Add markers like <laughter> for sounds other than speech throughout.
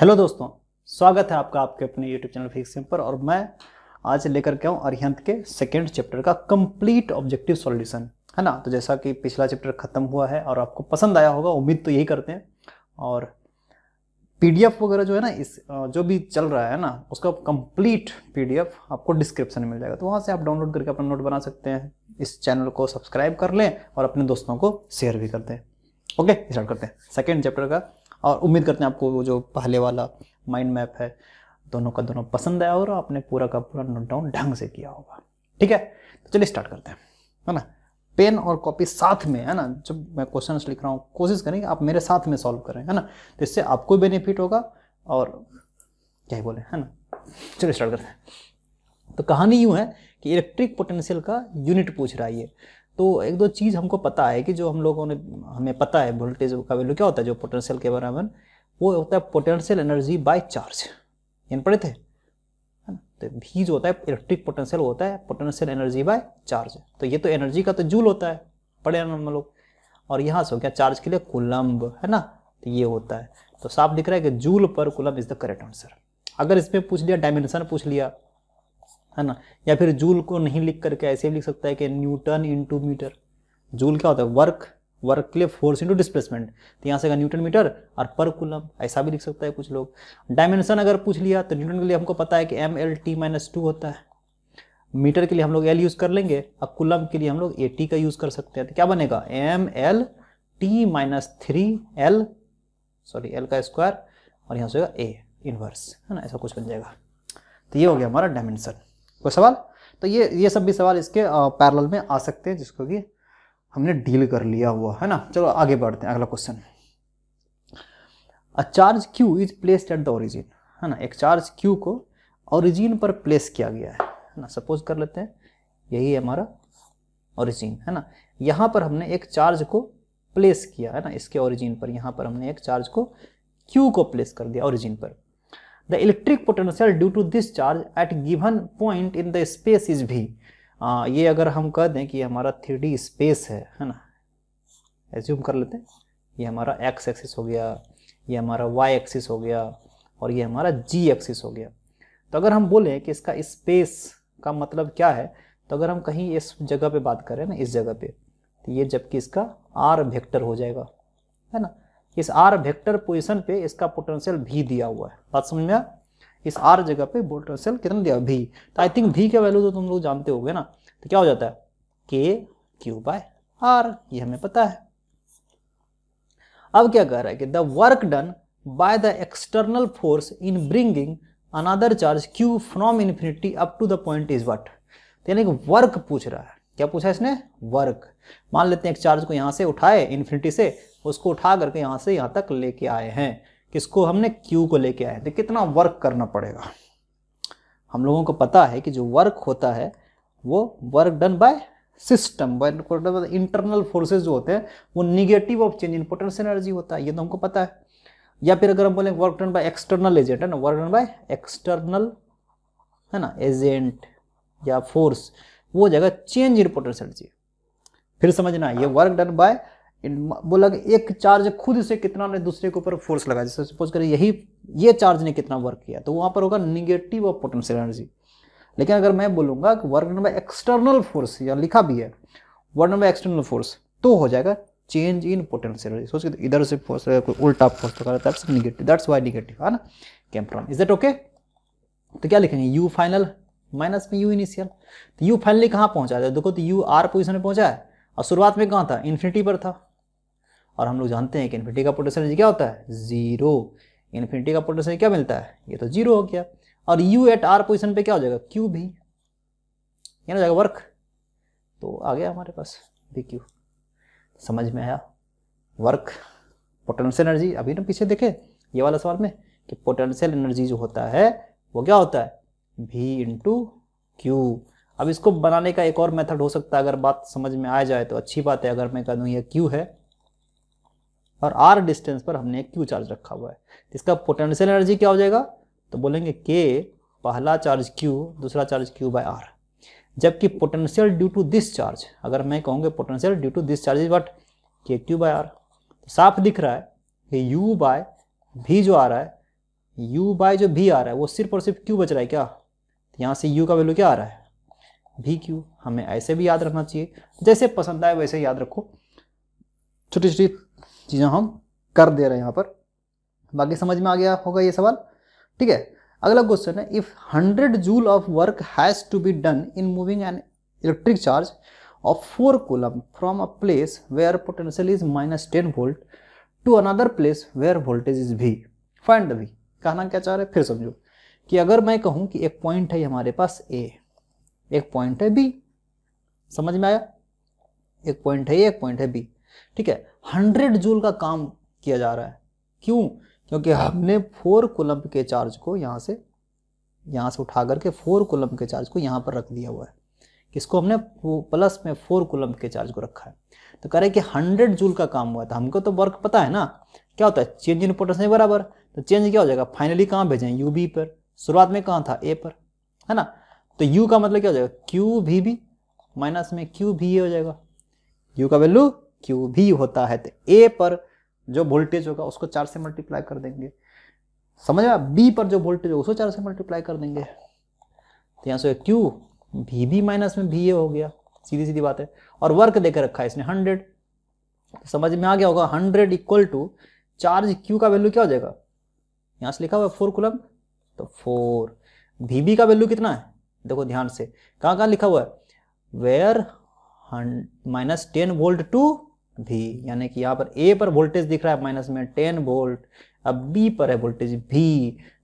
Hello दोस्तों स्वागत है आपका आपके अपने यूट्यूब चैनल फिक्स पर और मैं आज लेकर के आऊँ अरिहंत के सेकेंड चैप्टर का कंप्लीट ऑब्जेक्टिव सॉल्यूशन है ना तो जैसा कि पिछला चैप्टर खत्म हुआ है और आपको पसंद आया होगा उम्मीद तो यही करते हैं और पीडीएफ वगैरह जो है ना इस जो भी चल रहा है ना उसका कंप्लीट पीडीएफ आपको डिस्क्रिप्शन में मिल जाएगा तो वहाँ से आप डाउनलोड करके अपना नोट बना सकते हैं इस चैनल को सब्सक्राइब कर लें और अपने दोस्तों को शेयर भी कर दें ओके स्टार्ट करते हैं सेकेंड चैप्टर का और उम्मीद करते हैं आपको वो जो पहले वाला माइंड मैप है दोनों का दोनों पसंद आया और आपने पूरा का पूरा नोट डाउन ढंग से किया होगा ठीक है तो चलिए स्टार्ट करते हैं है ना पेन और कॉपी साथ में है ना जब मैं क्वेश्चन लिख रहा हूँ कोशिश करें कि आप मेरे साथ में सॉल्व करें है ना तो इससे आपको बेनिफिट होगा और क्या ही बोले है ना चलिए स्टार्ट करते हैं तो कहानी यूँ है कि इलेक्ट्रिक पोटेंशियल का यूनिट पूछ रहा है ये तो एक दो चीज़ हमको पता है कि जो हम लोगों ने हमें पता है वोल्टेज का वैल्यू क्या होता है जो पोटेंशियल के बराबर वो होता है पोटेंशियल एनर्जी बाय चार्ज यानी पढ़े थे है ना तो भी जो होता है इलेक्ट्रिक पोटेंशियल होता है पोटेंशियल एनर्जी बाय चार्ज तो ये तो एनर्जी का तो जूल होता है पढ़े हम लोग और यहाँ से हो गया चार्ज के लिए कुलम्ब है ना तो ये होता है तो साफ दिख रहा है कि joule per coulomb is the correct answer अगर इसमें पूछ लिया डायमेंशन पूछ लिया है ना या फिर जूल को नहीं लिख करके ऐसे भी लिख सकता है कि न्यूटन इंटू मीटर जूल क्या होता है वर्क वर्क के लिए फोर्स इंटू डिस्प्लेसमेंट तो यहाँ से न्यूटन मीटर और पर कुलम ऐसा भी लिख सकता है कुछ लोग डायमेंशन अगर पूछ लिया तो न्यूटन के लिए हमको पता है कि M L T minus two होता है मीटर के लिए हम लोग एल यूज़ कर लेंगे और कुलम के लिए हम लोग ए टी का यूज़ कर सकते हैं तो क्या बनेगा M L T minus three L sorry L का स्क्वायर और यहाँ से होगा ए इनवर्स है ना ऐसा कुछ बन जाएगा तो ये हो गया हमारा डायमेंशन कोई सवाल तो ये ये सब भी सवाल इसके पैरल में आ सकते हैं जिसको कि हमने डील कर लिया हुआ है ना चलो आगे बढ़ते हैं अगला question a charge Q is placed at the origin है ना एक चार्ज क्यू को ओरिजिन पर प्लेस किया गया है ना सपोज कर लेते हैं यही है हमारा ओरिजिन है ना यहाँ पर हमने एक चार्ज को प्लेस किया है ना इसके ओरिजिन पर यहाँ पर हमने एक चार्ज को क्यू को प्लेस कर दिया ओरिजिन पर the electric potential due to this charge at given point in the space is भी ये अगर हम कह दें कि हमारा थ्री स्पेस है है ना एज्यूम कर लेते हैं ये हमारा एक्स एक्सिस हो गया ये हमारा वाई एक्सिस हो गया और ये हमारा जी एक्सिस हो गया तो अगर हम बोलें कि इसका स्पेस का मतलब क्या है तो अगर हम कहीं इस जगह पे बात करें ना इस जगह पे तो ये जबकि इसका आर वेक्टर हो जाएगा है ना इस आर वेक्टर पोजिशन पे इसका पोटेंशियल भी दिया हुआ है बात समझ में इस आर जगह पे पोटेंशियल कितना दिया भी तो आई थिंक भी का वैल्यू तो तुम लोग जानते हो ना तो क्या हो जाता है के क्यू बाय आर ये हमें पता है अब क्या कह रहा है कि the work done by the external force in bringing another charge Q from infinity up to the point is what यानी कि वर्क पूछ रहा है क्या पूछा इसने वर्क मान लेते हैं एक चार्ज को यहां से उठाए इन्फिनिटी से उसको उठा करके यहाँ से यहाँ तक लेके आए हैं किसको हमने क्यू को लेके आए तो कितना वर्क करना पड़ेगा हम लोगों को पता है कि जो वर्क होता है वो work done by system internal forces जो होते हैं वो negative of change in potential energy होता है ये तो हमको पता है या फिर अगर हम बोलें work done by external agent है ना वर्क डन बाय एक्सटर्नल है ना एजेंट या फोर्स वो जगह चेंज इन पोटेंशियल एनर्जी फिर समझना ये वर्क डन बाय बोला लग एक चार्ज खुद से कितना ने दूसरे के ऊपर फोर्स लगाया जैसे सपोज करें यही ये चार्ज ने कितना वर्क किया तो वहाँ पर होगा निगेटिव ऑफ पोटेंशियल एनर्जी लेकिन अगर मैं बोलूंगा कि work done by external force या लिखा भी है work done by external force तो हो जाएगा चेंज इन पोटेंशियल एनर्जी सोच के तो इधर से फोर्स कोई उल्टा फोर्स तो करता है निगेटिव दैट्स वाई निगेटिव है ना कैम्प्रॉन इज दैट ओके तो क्या लिखेंगे यू फाइनल माइनस में यू इनिशियल तो यू फाइनली कहाँ पहुँचा देखो तो यू आर पोजिशन में पहुँचा है और शुरुआत में कहाँ था इन्फिनिटी पर था और हम लोग जानते हैं कि इन्फिनिटी का पोटेंशियल एनर्जी क्या होता है जीरो इन्फिनिटी का पोटेंशियल क्या मिलता है ये तो जीरो हो गया और यू एट आर पोजिशन पे क्या हो जाएगा क्यू भी ये ना जाएगा वर्क तो आ गया हमारे पास बी क्यू समझ में आया वर्क पोटेंशियल एनर्जी अभी ना पीछे देखे ये वाला सवाल में कि पोटेंशियल एनर्जी जो होता है वो क्या होता है भी इंटू क्यू अब इसको बनाने का एक और मेथड हो सकता है अगर बात समझ में आ जाए तो अच्छी बात है अगर मैं कह दूँ ये क्यू है और आर डिस्टेंस पर हमने एक क्यू चार्ज रखा हुआ है तो इसका पोटेंशियल एनर्जी क्या हो जाएगा तो बोलेंगे के पहला चार्ज क्यू दूसरा चार्ज क्यू बाय आर जबकि potential due to this charge अगर मैं कहूँगे potential due to this charge is what K Q by R साफ दिख रहा है कि यू बाय भी जो आ रहा है यू बाय जो भी आ रहा है वो सिर्फ और सिर्फ क्यू बच रहा है क्या तो यहाँ से यू का वैल्यू क्या आ रहा है भी क्यू हमें ऐसे भी याद रखना चाहिए जैसे पसंद आए वैसे याद रखो छोटी छोटी चीज़ें हम कर दे रहे हैं यहाँ पर बाकी समझ में आ गया होगा ये सवाल ठीक है अगला क्वेश्चन है if hundred joule of work has to be done in moving an electric charge of four coulomb from a place where potential is minus ten volt to another place where voltage is B find B कहना क्या चाह रहे फिर समझो कि अगर मैं कहूँ कि एक पॉइंट है हमारे पास ए एक पॉइंट है बी समझ में आया एक पॉइंट है ए एक पॉइंट है बी ठीक है हंड्रेड जूल का काम किया जा रहा है क्यों क्योंकि हमने फोर कुलम्ब के चार्ज को यहाँ से यहाँ से उठा करके फोर कुलम्ब के चार्ज को यहाँ पर रख दिया हुआ है किसको हमने प्लस में फोर कुलम्ब के चार्ज को रखा है तो कह रहे कि हंड्रेड जूल का काम हुआ था तो हमको तो वर्क पता है ना क्या होता है चेंज इन पोटेंशियल बराबर तो चेंज क्या हो जाएगा फाइनली कहाँ भेजें यू बी पर शुरुआत में कहाँ था ए पर है ना तो यू का मतलब क्या हो जाएगा क्यू भी भी माइनस में क्यू भी ए हो जाएगा यू का वैल्यू क्यू भी होता है तो ए पर जो वोल्टेज होगा उसको चार से मल्टीप्लाई कर देंगे समझ में बी पर जो वोल्टेज होगा उसको चार से मल्टीप्लाई कर देंगे तो यहाँ से क्यू भी बी माइनस में भी ए हो गया सीधी सीधी बात है और वर्क देकर रखा है इसने हंड्रेड तो समझ में आ गया होगा hundred equal to charge Q का वैल्यू क्या हो जाएगा यहाँ से लिखा हुआ है फोर कुलम तो फोर भी बी का वैल्यू कितना है देखो ध्यान से कहाँ कहाँ लिखा हुआ है where minus ten volt to B यानी कि यहाँ पर ए पर वोल्टेज दिख रहा है माइनस में टेन वोल्ट अब बी पर है वोल्टेज भी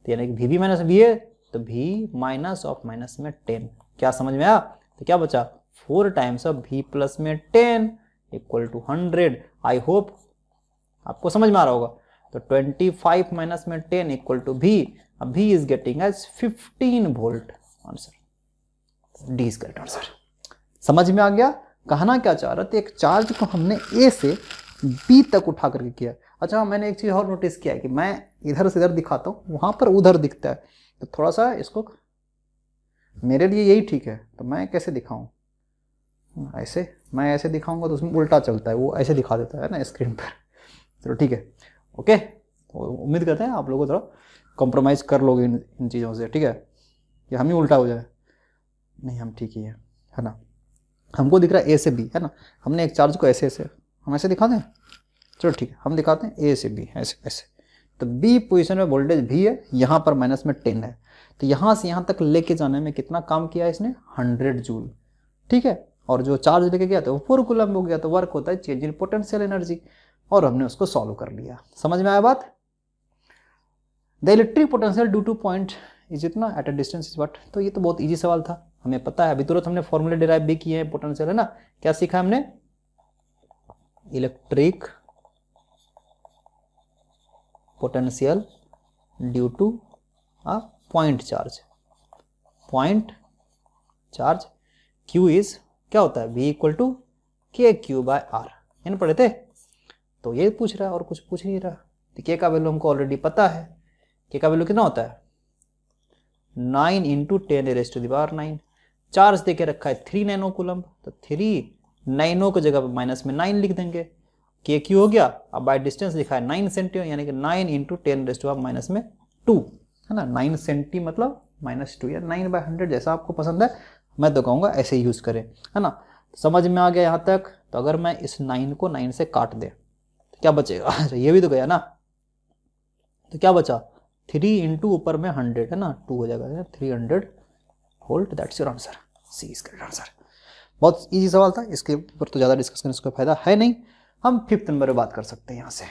तो यानी कि भी भी माइनस बी है तो भी माइनस ऑफ माइनस में टेन क्या समझ में आया तो क्या बचा four times of B plus में ten equal to hundred I hope आपको समझ में आ रहा होगा तो ट्वेंटी फाइव माइनस में टेन इक्वल टू भी अब B is getting as fifteen volt answer D is correct answer समझ में आ गया कहना क्या चाह रहा था एक चार्ज को हमने ए से बी तक उठा करके किया अच्छा मैंने एक चीज़ और नोटिस किया है कि मैं इधर से इधर दिखाता हूँ वहाँ पर उधर दिखता है तो थोड़ा सा इसको मेरे लिए यही ठीक है तो मैं कैसे दिखाऊँ ऐसे मैं ऐसे दिखाऊंगा तो उसमें उल्टा चलता है वो ऐसे दिखा देता है ना स्क्रीन पर चलो ठीक है ओके तो उम्मीद करते हैं आप लोगों को थोड़ा कॉम्प्रोमाइज़ कर लोगे इन इन चीज़ों से ठीक है कि हम ही उल्टा हो जाए नहीं हम ठीक ही हैं है ना हमको दिख रहा है ए से बी है ना हमने एक चार्ज को ऐसे ऐसे हम ऐसे दिखाते हैं चलो ठीक है हम दिखाते हैं ए से बी ऐसे ऐसे तो बी पोजिशन में वोल्टेज भी है यहाँ पर माइनस में टेन है तो यहाँ से यहाँ तक लेके जाने में कितना काम किया इसने हंड्रेड जूल ठीक है और जो चार्ज लेके गया था तो वो फोर कुलम हो गया तो वर्क होता है चेंज इन पोटेंशियल एनर्जी और हमने उसको सॉल्व कर लिया समझ में आया बात the electric potential due to point is इतना at a distance is what तो ये तो बहुत ईजी सवाल था हमें पता है अभी तुरंत हमने फॉर्मूले डिराइव भी किए हैं पोटेंशियल है ना क्या सीखा हमने electric potential due to a point charge point charge Q is क्या होता है V equal to K Q by R है ना पढ़े थे तो ये पूछ रहा है और कुछ पूछ नहीं रहा तो के का वैल्यू हमको ऑलरेडी पता है के का वैल्यू कितना होता है nine into ten raised to the power nine charge देके रखा है थ्री नाइनो कुलम तो थ्री नाइनो की जगह पर माइनस में नाइन लिख देंगे के क्यू हो गया अब बाय डिस्टेंस लिखा है नाइन सेंटी यानी कि nine into ten raised of minus में टू है ना नाइन सेंटी मतलब माइनस टू या नाइन बाय हंड्रेड जैसा आपको पसंद है मैं तो कहूँगा ऐसे ही यूज़ करें है ना तो समझ में आ गया यहाँ तक तो अगर मैं इस नाइन को नाइन से काट दे तो क्या बचेगा <laughs> अच्छा ये भी तो गया ना तो क्या बचा थ्री इंटू ऊपर में हंड्रेड है ना टू हो जाएगा three hundred volt that's your answer C is correct answer बहुत ईजी सवाल था इसके ऊपर तो ज़्यादा डिस्कस करने का फायदा है नहीं हम फिफ्थ नंबर पर बात कर सकते हैं यहाँ से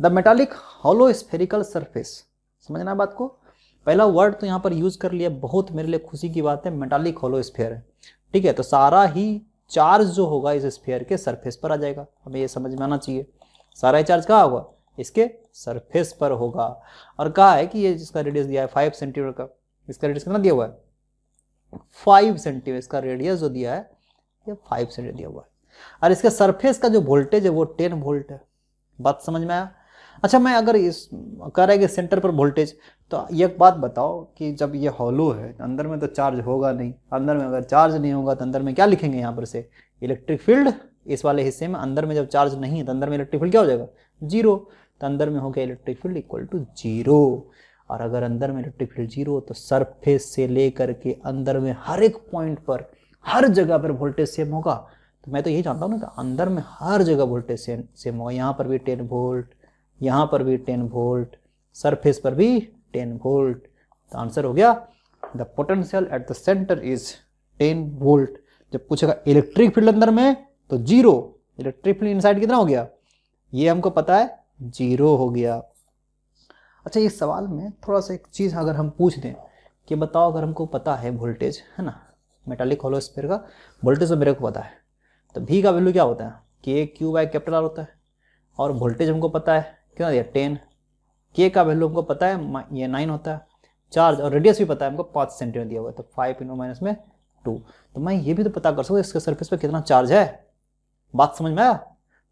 the metallic hollow spherical surface समझना बात को पहला वर्ड तो यहाँ पर यूज़ कर लिया बहुत मेरे लिए खुशी की बात है मेटालिक होलो स्फेयर ठीक है तो सारा ही चार्ज जो होगा इस स्फेयर के सरफेस पर आ जाएगा हमें ये समझ में आना चाहिए सारा ही चार्ज कहाँ होगा इसके सरफेस पर होगा और कहा है कि ये जिसका रेडियस दिया है फाइव सेंटीमीटर का इसका रेडियस कितना दिया हुआ है फाइव सेंटीमीटर इसका रेडियस जो दिया है ये फाइव सेंटीमीटर दिया हुआ है और इसके सरफेस का जो वोल्टेज है वो टेन वोल्ट है बात समझ में आया अच्छा मैं अगर इस कह रहा है कि सेंटर पर वोल्टेज तो एक बात बताओ कि जब ये हॉलो है अंदर में तो चार्ज होगा नहीं अंदर में अगर चार्ज नहीं होगा तो अंदर में क्या लिखेंगे यहाँ पर से इलेक्ट्रिक फील्ड इस वाले हिस्से में अंदर में जब चार्ज नहीं है तो अंदर में इलेक्ट्रिक फील्ड क्या हो जाएगा जीरो तो अंदर में हो गया electric field equal to zero और अगर अंदर में इलेक्ट्रिक फील्ड जीरो तो सरफेस से लेकर के अंदर में हर एक पॉइंट पर हर जगह पर वोल्टेज सेम होगा तो मैं तो यही जानता हूँ ना कि अंदर में हर जगह वोल्टेज सेम सेम होगा यहाँ पर भी टेन वोल्ट यहाँ पर भी टेन वोल्ट सरफेस पर भी टेन वोल्ट तो आंसर हो गया the potential at the centre is ten volt जब पूछेगा इलेक्ट्रिक फील्ड अंदर में तो जीरो इलेक्ट्रिक फील्ड इनसाइड कितना हो गया ये हमको पता है जीरो हो गया अच्छा इस सवाल में थोड़ा सा एक चीज़ अगर हम पूछ दें कि बताओ अगर हमको पता है वोल्टेज है ना मेटालिक होलोस्फेयर का वोल्टेज तो मेरे को पता है तो भी का वैल्यू क्या होता है कि A Q by capital R होता है और वोल्टेज हमको पता है कितना दिया टेन के का वैल्यू हमको पता है ये नाइन होता है चार्ज और रेडियस भी पता है हमको पाँच सेंटीमीटर दिया हुआ है तो फाइव इनो माइनस में टू तो मैं ये भी तो पता कर सकूँ इसके सर्फेस पर कितना चार्ज है बात समझ में आया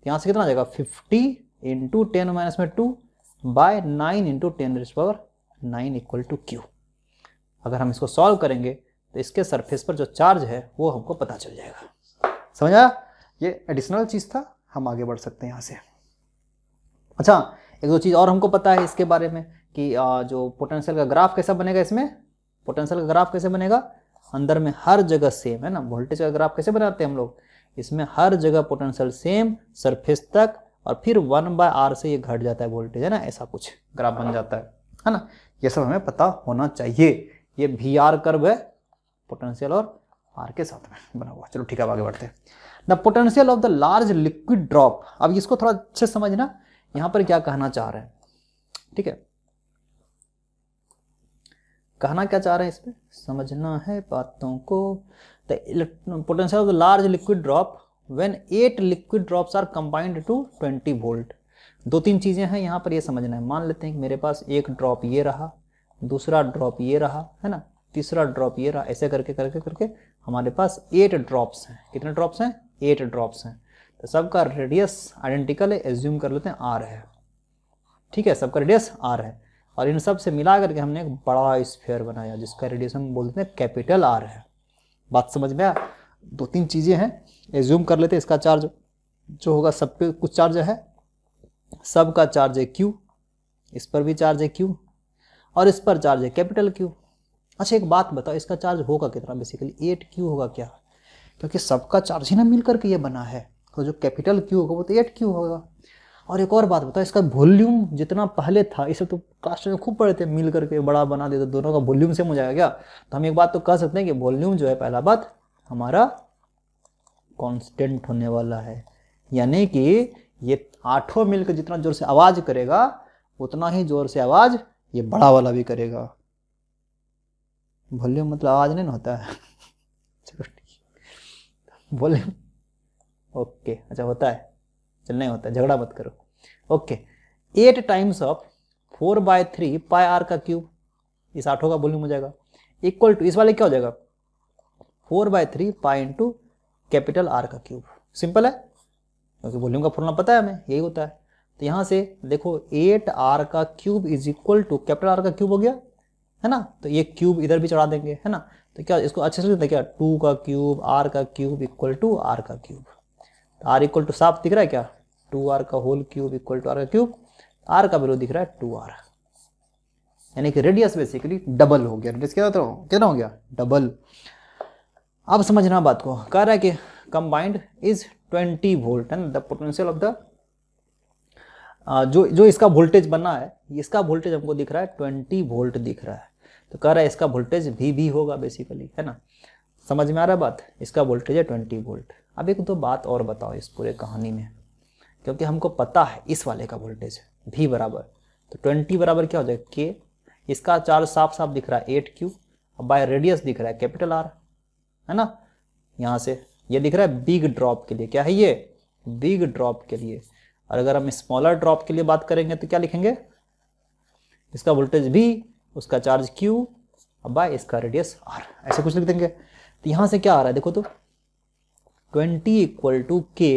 यहाँ से कितना आ जाएगा फिफ्टी इंटू टेन माइनस में two by nine into ten raise power nine equal to Q अगर हम इसको सॉल्व करेंगे तो इसके सरफेस पर जो चार्ज है वो हमको पता चल जाएगा समझा ये एडिशनल चीज़ था हम आगे बढ़ सकते हैं यहाँ से अच्छा एक दो चीज़ और हमको पता है इसके बारे में कि जो पोटेंशियल का ग्राफ कैसा बनेगा इसमें पोटेंशियल का ग्राफ कैसे बनेगा अंदर में हर जगह सेम है ना वोल्टेज का ग्राफ कैसे बनाते हैं हम लोग इसमें हर जगह पोटेंशियल सेम सरफेस तक और फिर वन बाय आर से ये घट जाता है वोल्टेज है ना ऐसा कुछ ग्राफ बन जाता है है ना ये सब हमें पता होना चाहिए ये वी आर कर्व है पोटेंशियल और आर के साथ में बना हुआ चलो ठीक है आगे बढ़ते हैं the potential of the large liquid drop अब इसको थोड़ा अच्छे समझना यहां पर क्या कहना चाह रहे हैं ठीक है कहना क्या चाह रहे हैं इसमें समझना है बातों को the potential of the large liquid drop when eight liquid drops are combined to twenty volt दो तीन चीज़ें हैं यहाँ पर ये समझना है मान लेते हैं कि मेरे पास एक ड्रॉप ये रहा दूसरा ड्रॉप ये रहा है ना तीसरा ड्रॉप ये रहा ऐसे करके करके करके हमारे पास एट ड्रॉप्स हैं कितने ड्रॉप्स हैं एट ड्रॉप्स हैं तो सबका रेडियस आइडेंटिकल है एज्यूम कर लेते हैं आर है ठीक है सबका रेडियस आर है और इन सब से मिला करके हमने एक बड़ा स्फेयर बनाया जिसका रेडियस हम बोलते हैं कैपिटल आर है बात समझ में आया दो तीन चीज़ें हैं एज्यूम कर लेते इसका चार्ज जो होगा सब पे कुछ चार्ज है सब का चार्ज है क्यू इस पर भी चार्ज है क्यू और इस पर चार्ज है कैपिटल क्यू अच्छा एक बात बताओ इसका चार्ज होगा कितना बेसिकली एट क्यू होगा क्या क्योंकि सबका चार्ज ही ना मिल करके ये बना है तो जो कैपिटल क्यू होगा वो तो एट क्यू होगा और एक और बात बताओ इसका वॉल्यूम जितना पहले था इसे तो कास्ट में खूब पड़े थे मिल करके बड़ा बना देते दोनों का वॉल्यूम सेम हो जाएगा क्या तो हम एक बात तो कह सकते हैं कि वॉल्यूम जो है पहला बात हमारा कांस्टेंट होने वाला है यानी कि ये आठों मिलकर जितना जोर से आवाज करेगा उतना ही जोर से आवाज ये बड़ा वाला भी करेगा वॉल्यूम मतलब आवाज नहीं ना होता है वॉल्यूम <laughs> ओके अच्छा होता है चल नहीं होता झगड़ा मत करो okay eight times of four by three pi R का क्यूब इस आठों का वॉल्यूम हो जाएगा इक्वल टू इस वाले क्या हो जाएगा four by three pi into capital R का क्यूब सिंपल है क्योंकि वॉल्यूम का फॉर्मूला पता है हमें यही होता है तो यहाँ से देखो एट आर का cube is equal to capital R का क्यूब हो गया है ना तो ये क्यूब इधर भी चढ़ा देंगे है ना तो क्या इसको अच्छे से क्या टू का क्यूब आर का क्यूब इक्वल टू आर का क्यूब आर इक्वल टू साफ दिख रहा है क्या टू आर का whole cube equal to R का क्यूब आर का वैल्यू दिख रहा है टू आर यानी कि रेडियस बेसिकली डबल हो गया रेडियस क्या कितना हो गया डबल अब समझना बात को कह रहा है कि combined is 20 volt and the potential of the जो जो इसका वोल्टेज बना है इसका वोल्टेज हमको दिख रहा है ट्वेंटी वोल्ट दिख रहा है तो कह रहा है इसका वोल्टेज भी भी होगा बेसिकली है ना समझ में आ रहा बात इसका वोल्टेज है ट्वेंटी वोल्ट अब एक दो बात और बताओ इस पूरे कहानी में क्योंकि हमको पता है इस वाले का वोल्टेज भी बराबर तो ट्वेंटी बराबर क्या हो जाएगा के इसका चार्ज साफ साफ दिख रहा है एट क्यू और बाय रेडियस दिख रहा है कैपिटल आर है ना यहां से ये दिख रहा है बिग ड्रॉप के लिए क्या है ये बिग ड्रॉप के लिए और अगर हम स्मॉलर ड्रॉप के लिए बात करेंगे तो क्या लिखेंगे इसका वोल्टेज भी उसका चार्ज क्यू अब बाय इसका रेडियस आर ऐसे कुछ लिख देंगे तो यहां से क्या आ रहा है देखो तो twenty equal to K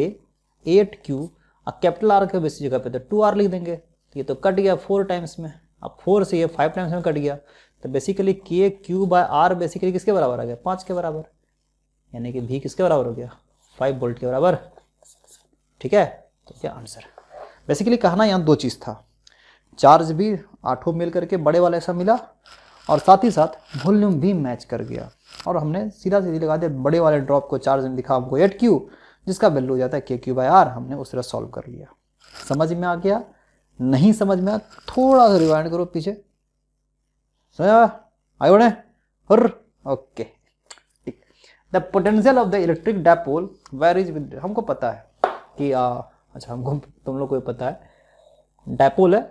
eight Q और कैपिटल आर के इस जगह पे तो टू आर लिख देंगे तो ये तो कट गया फोर टाइम्स में अब फोर से ये फाइव टाइम्स में कट गया तो बेसिकली के क्यू बाय आर बेसिकली किसके बराबर आ गया पाँच के बराबर यानी कि भी किसके बराबर हो गया फाइव वोल्ट के बराबर ठीक है तो क्या आंसर बेसिकली कहना यहाँ दो चीज़ था चार्ज भी आठों मिल करके बड़े वाला ऐसा मिला और साथ ही साथ वॉल्यूम भी मैच कर गया और हमने सीधा सीधी लगा दिया बड़े वाले ड्रॉप को चार्ज में दिखा हमको एट क्यू जिसका वैल्यू हो जाता है के क्यू बाई आर हमने उस तरह सॉल्व कर लिया समझ में आ गया नहीं समझ में आया थोड़ा सा रिवाइंड करो पीछे समझ आया आयो और okay the potential of the electric dipole varies with हमको पता है कि आ, अच्छा हमको तुम लोग को पता है डायपोल है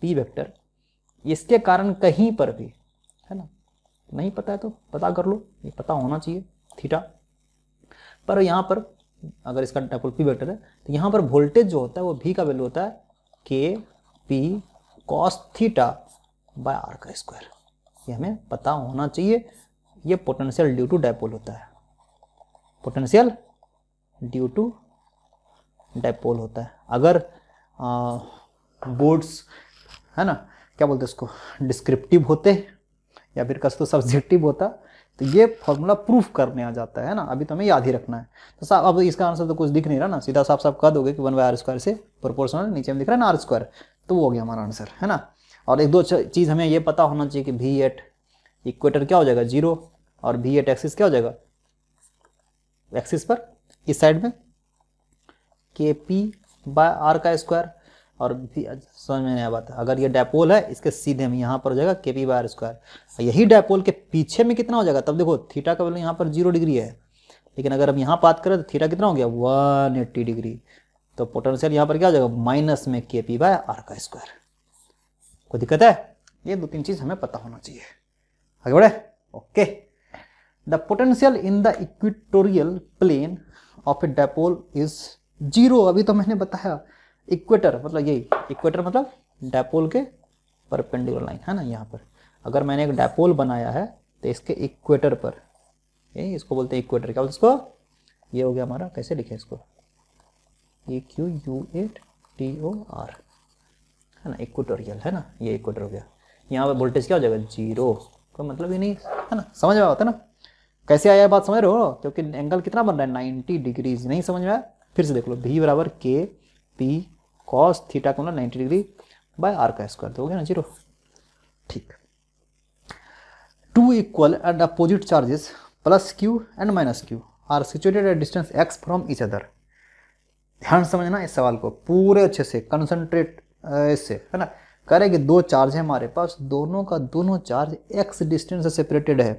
पी वेक्टर इसके कारण कहीं पर भी है ना नहीं पता है तो पता कर लो ये पता होना चाहिए थीटा पर यहाँ पर अगर इसका डायपोल पी वेक्टर है तो यहाँ पर वोल्टेज जो होता है वो भी का वैल्यू होता है K P cos theta by R का स्क्वायर ये हमें पता होना चाहिए ये पोटेंशियल ड्यू टू डायपोल होता है पोटेंशियल ड्यू टू डाइपोल होता है अगर बोर्ड्स है ना क्या बोलते हैं इसको डिस्क्रिप्टिव होते या फिर कस तो सब्जेक्टिव होता तो ये फॉर्मूला प्रूफ करने आ जाता है ना अभी तो हमें याद ही रखना है तो साहब अब इसका आंसर तो कुछ दिख नहीं रहा ना सीधा साफ साफ कह दोगे कि वन बाय आर स्क्वायर से प्रोपोर्शनल नीचे में दिख रहा है ना आर स्क्वायर तो वो हो गया हमारा आंसर है ना और एक दो चीज़ हमें ये पता होना चाहिए कि वी एट इक्वेटर क्या हो जाएगा जीरो और वी एट एक्सिस क्या हो जाएगा एक्सिस पर इस साइड में के पी बाय आर का स्क्वायर और समझ में नहीं बात है अगर ये डायपोल है इसके सीधे में यहाँ पर हो जाएगा K P by R square यही डायपोल के पीछे में कितना हो जाएगा तब देखो थीटा का वैल्यू यहाँ पर जीरो डिग्री है लेकिन अगर हम यहाँ बात करें तो थीटा कितना हो गया वन एट्टी डिग्री तो पोटेंशियल यहाँ पर क्या हो जाएगा माइनस में के पी बाय आर का स्क्वायर कोई दिक्कत है ये दो तीन चीज़ हमें पता होना चाहिए आगे बढ़े okay the potential in the equatorial plane of a dipole is zero अभी तो मैंने बताया इक्वेटर मतलब यही इक्वेटर मतलब डेपोल के परपेंडिकुलर लाइन है ना यहाँ पर अगर मैंने एक डायपोल बनाया है तो इसके इक्वेटर पर यही इसको बोलते हैं इक्वेटर क्या बोलते इसको ये हो गया हमारा कैसे लिखे इसको A Q U A T O R है ना इक्वेटोरियल है ना ये इक्वेटर हो गया यहाँ पर वोल्टेज क्या हो जाएगा जीरो कोई मतलब ही नहीं है ना समझ में आता है ना कैसे आया बात समझ रहे हो क्योंकि एंगल कितना बन रहा है नाइन्टी डिग्रीज नहीं समझ में आया फिर से देख लो भी बराबर के पी कॉस थीटा को ना नाइन्टी डिग्री बाय आर का स्क्वायर मतलब तो गया ना जीरो ठीक two equal and opposite charges plus Q and minus Q are situated at distance X from each other ध्यान समझना इस सवाल को पूरे अच्छे से कंसनट्रेट इससे है ना करेंगे दो चार्ज है हमारे पास दोनों का दोनों चार्ज एक्स डिस्टेंस से सेपरेटेड है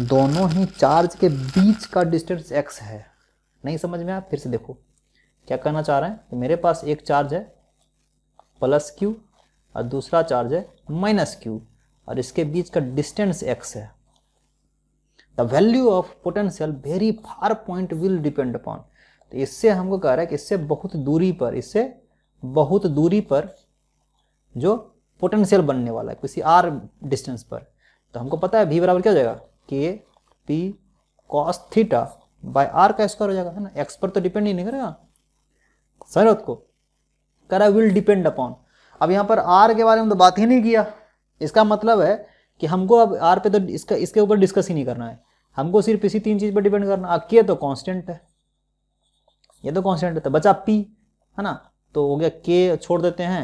दोनों ही चार्ज के बीच का डिस्टेंस एक्स है नहीं समझ में आया फिर से देखो क्या कहना चाह रहे हैं कि मेरे पास एक चार्ज है प्लस क्यू और दूसरा चार्ज है माइनस क्यू और इसके बीच का डिस्टेंस एक्स है the value of potential very far point will depend upon तो इससे हमको कह रहा है कि इससे बहुत दूरी पर इससे बहुत दूरी पर जो पोटेंशियल बनने वाला है किसी आर डिस्टेंस पर तो हमको पता है भी बराबर क्या हो जाएगा K P cos theta by R का स्क्वायर हो जाएगा है ना एक्स पर तो डिपेंड ही नहीं करेगा सर को करा विल डिपेंड अपॉन अब यहाँ पर आर के बारे में तो बात ही नहीं किया इसका मतलब है कि हमको अब आर पे तो इसका इसके ऊपर डिस्कस ही नहीं करना है हमको सिर्फ इसी तीन चीज़ पर डिपेंड करना अब के तो कॉन्स्टेंट है ये तो कॉन्स्टेंट है तो बचा पी है ना तो हो गया के छोड़ देते हैं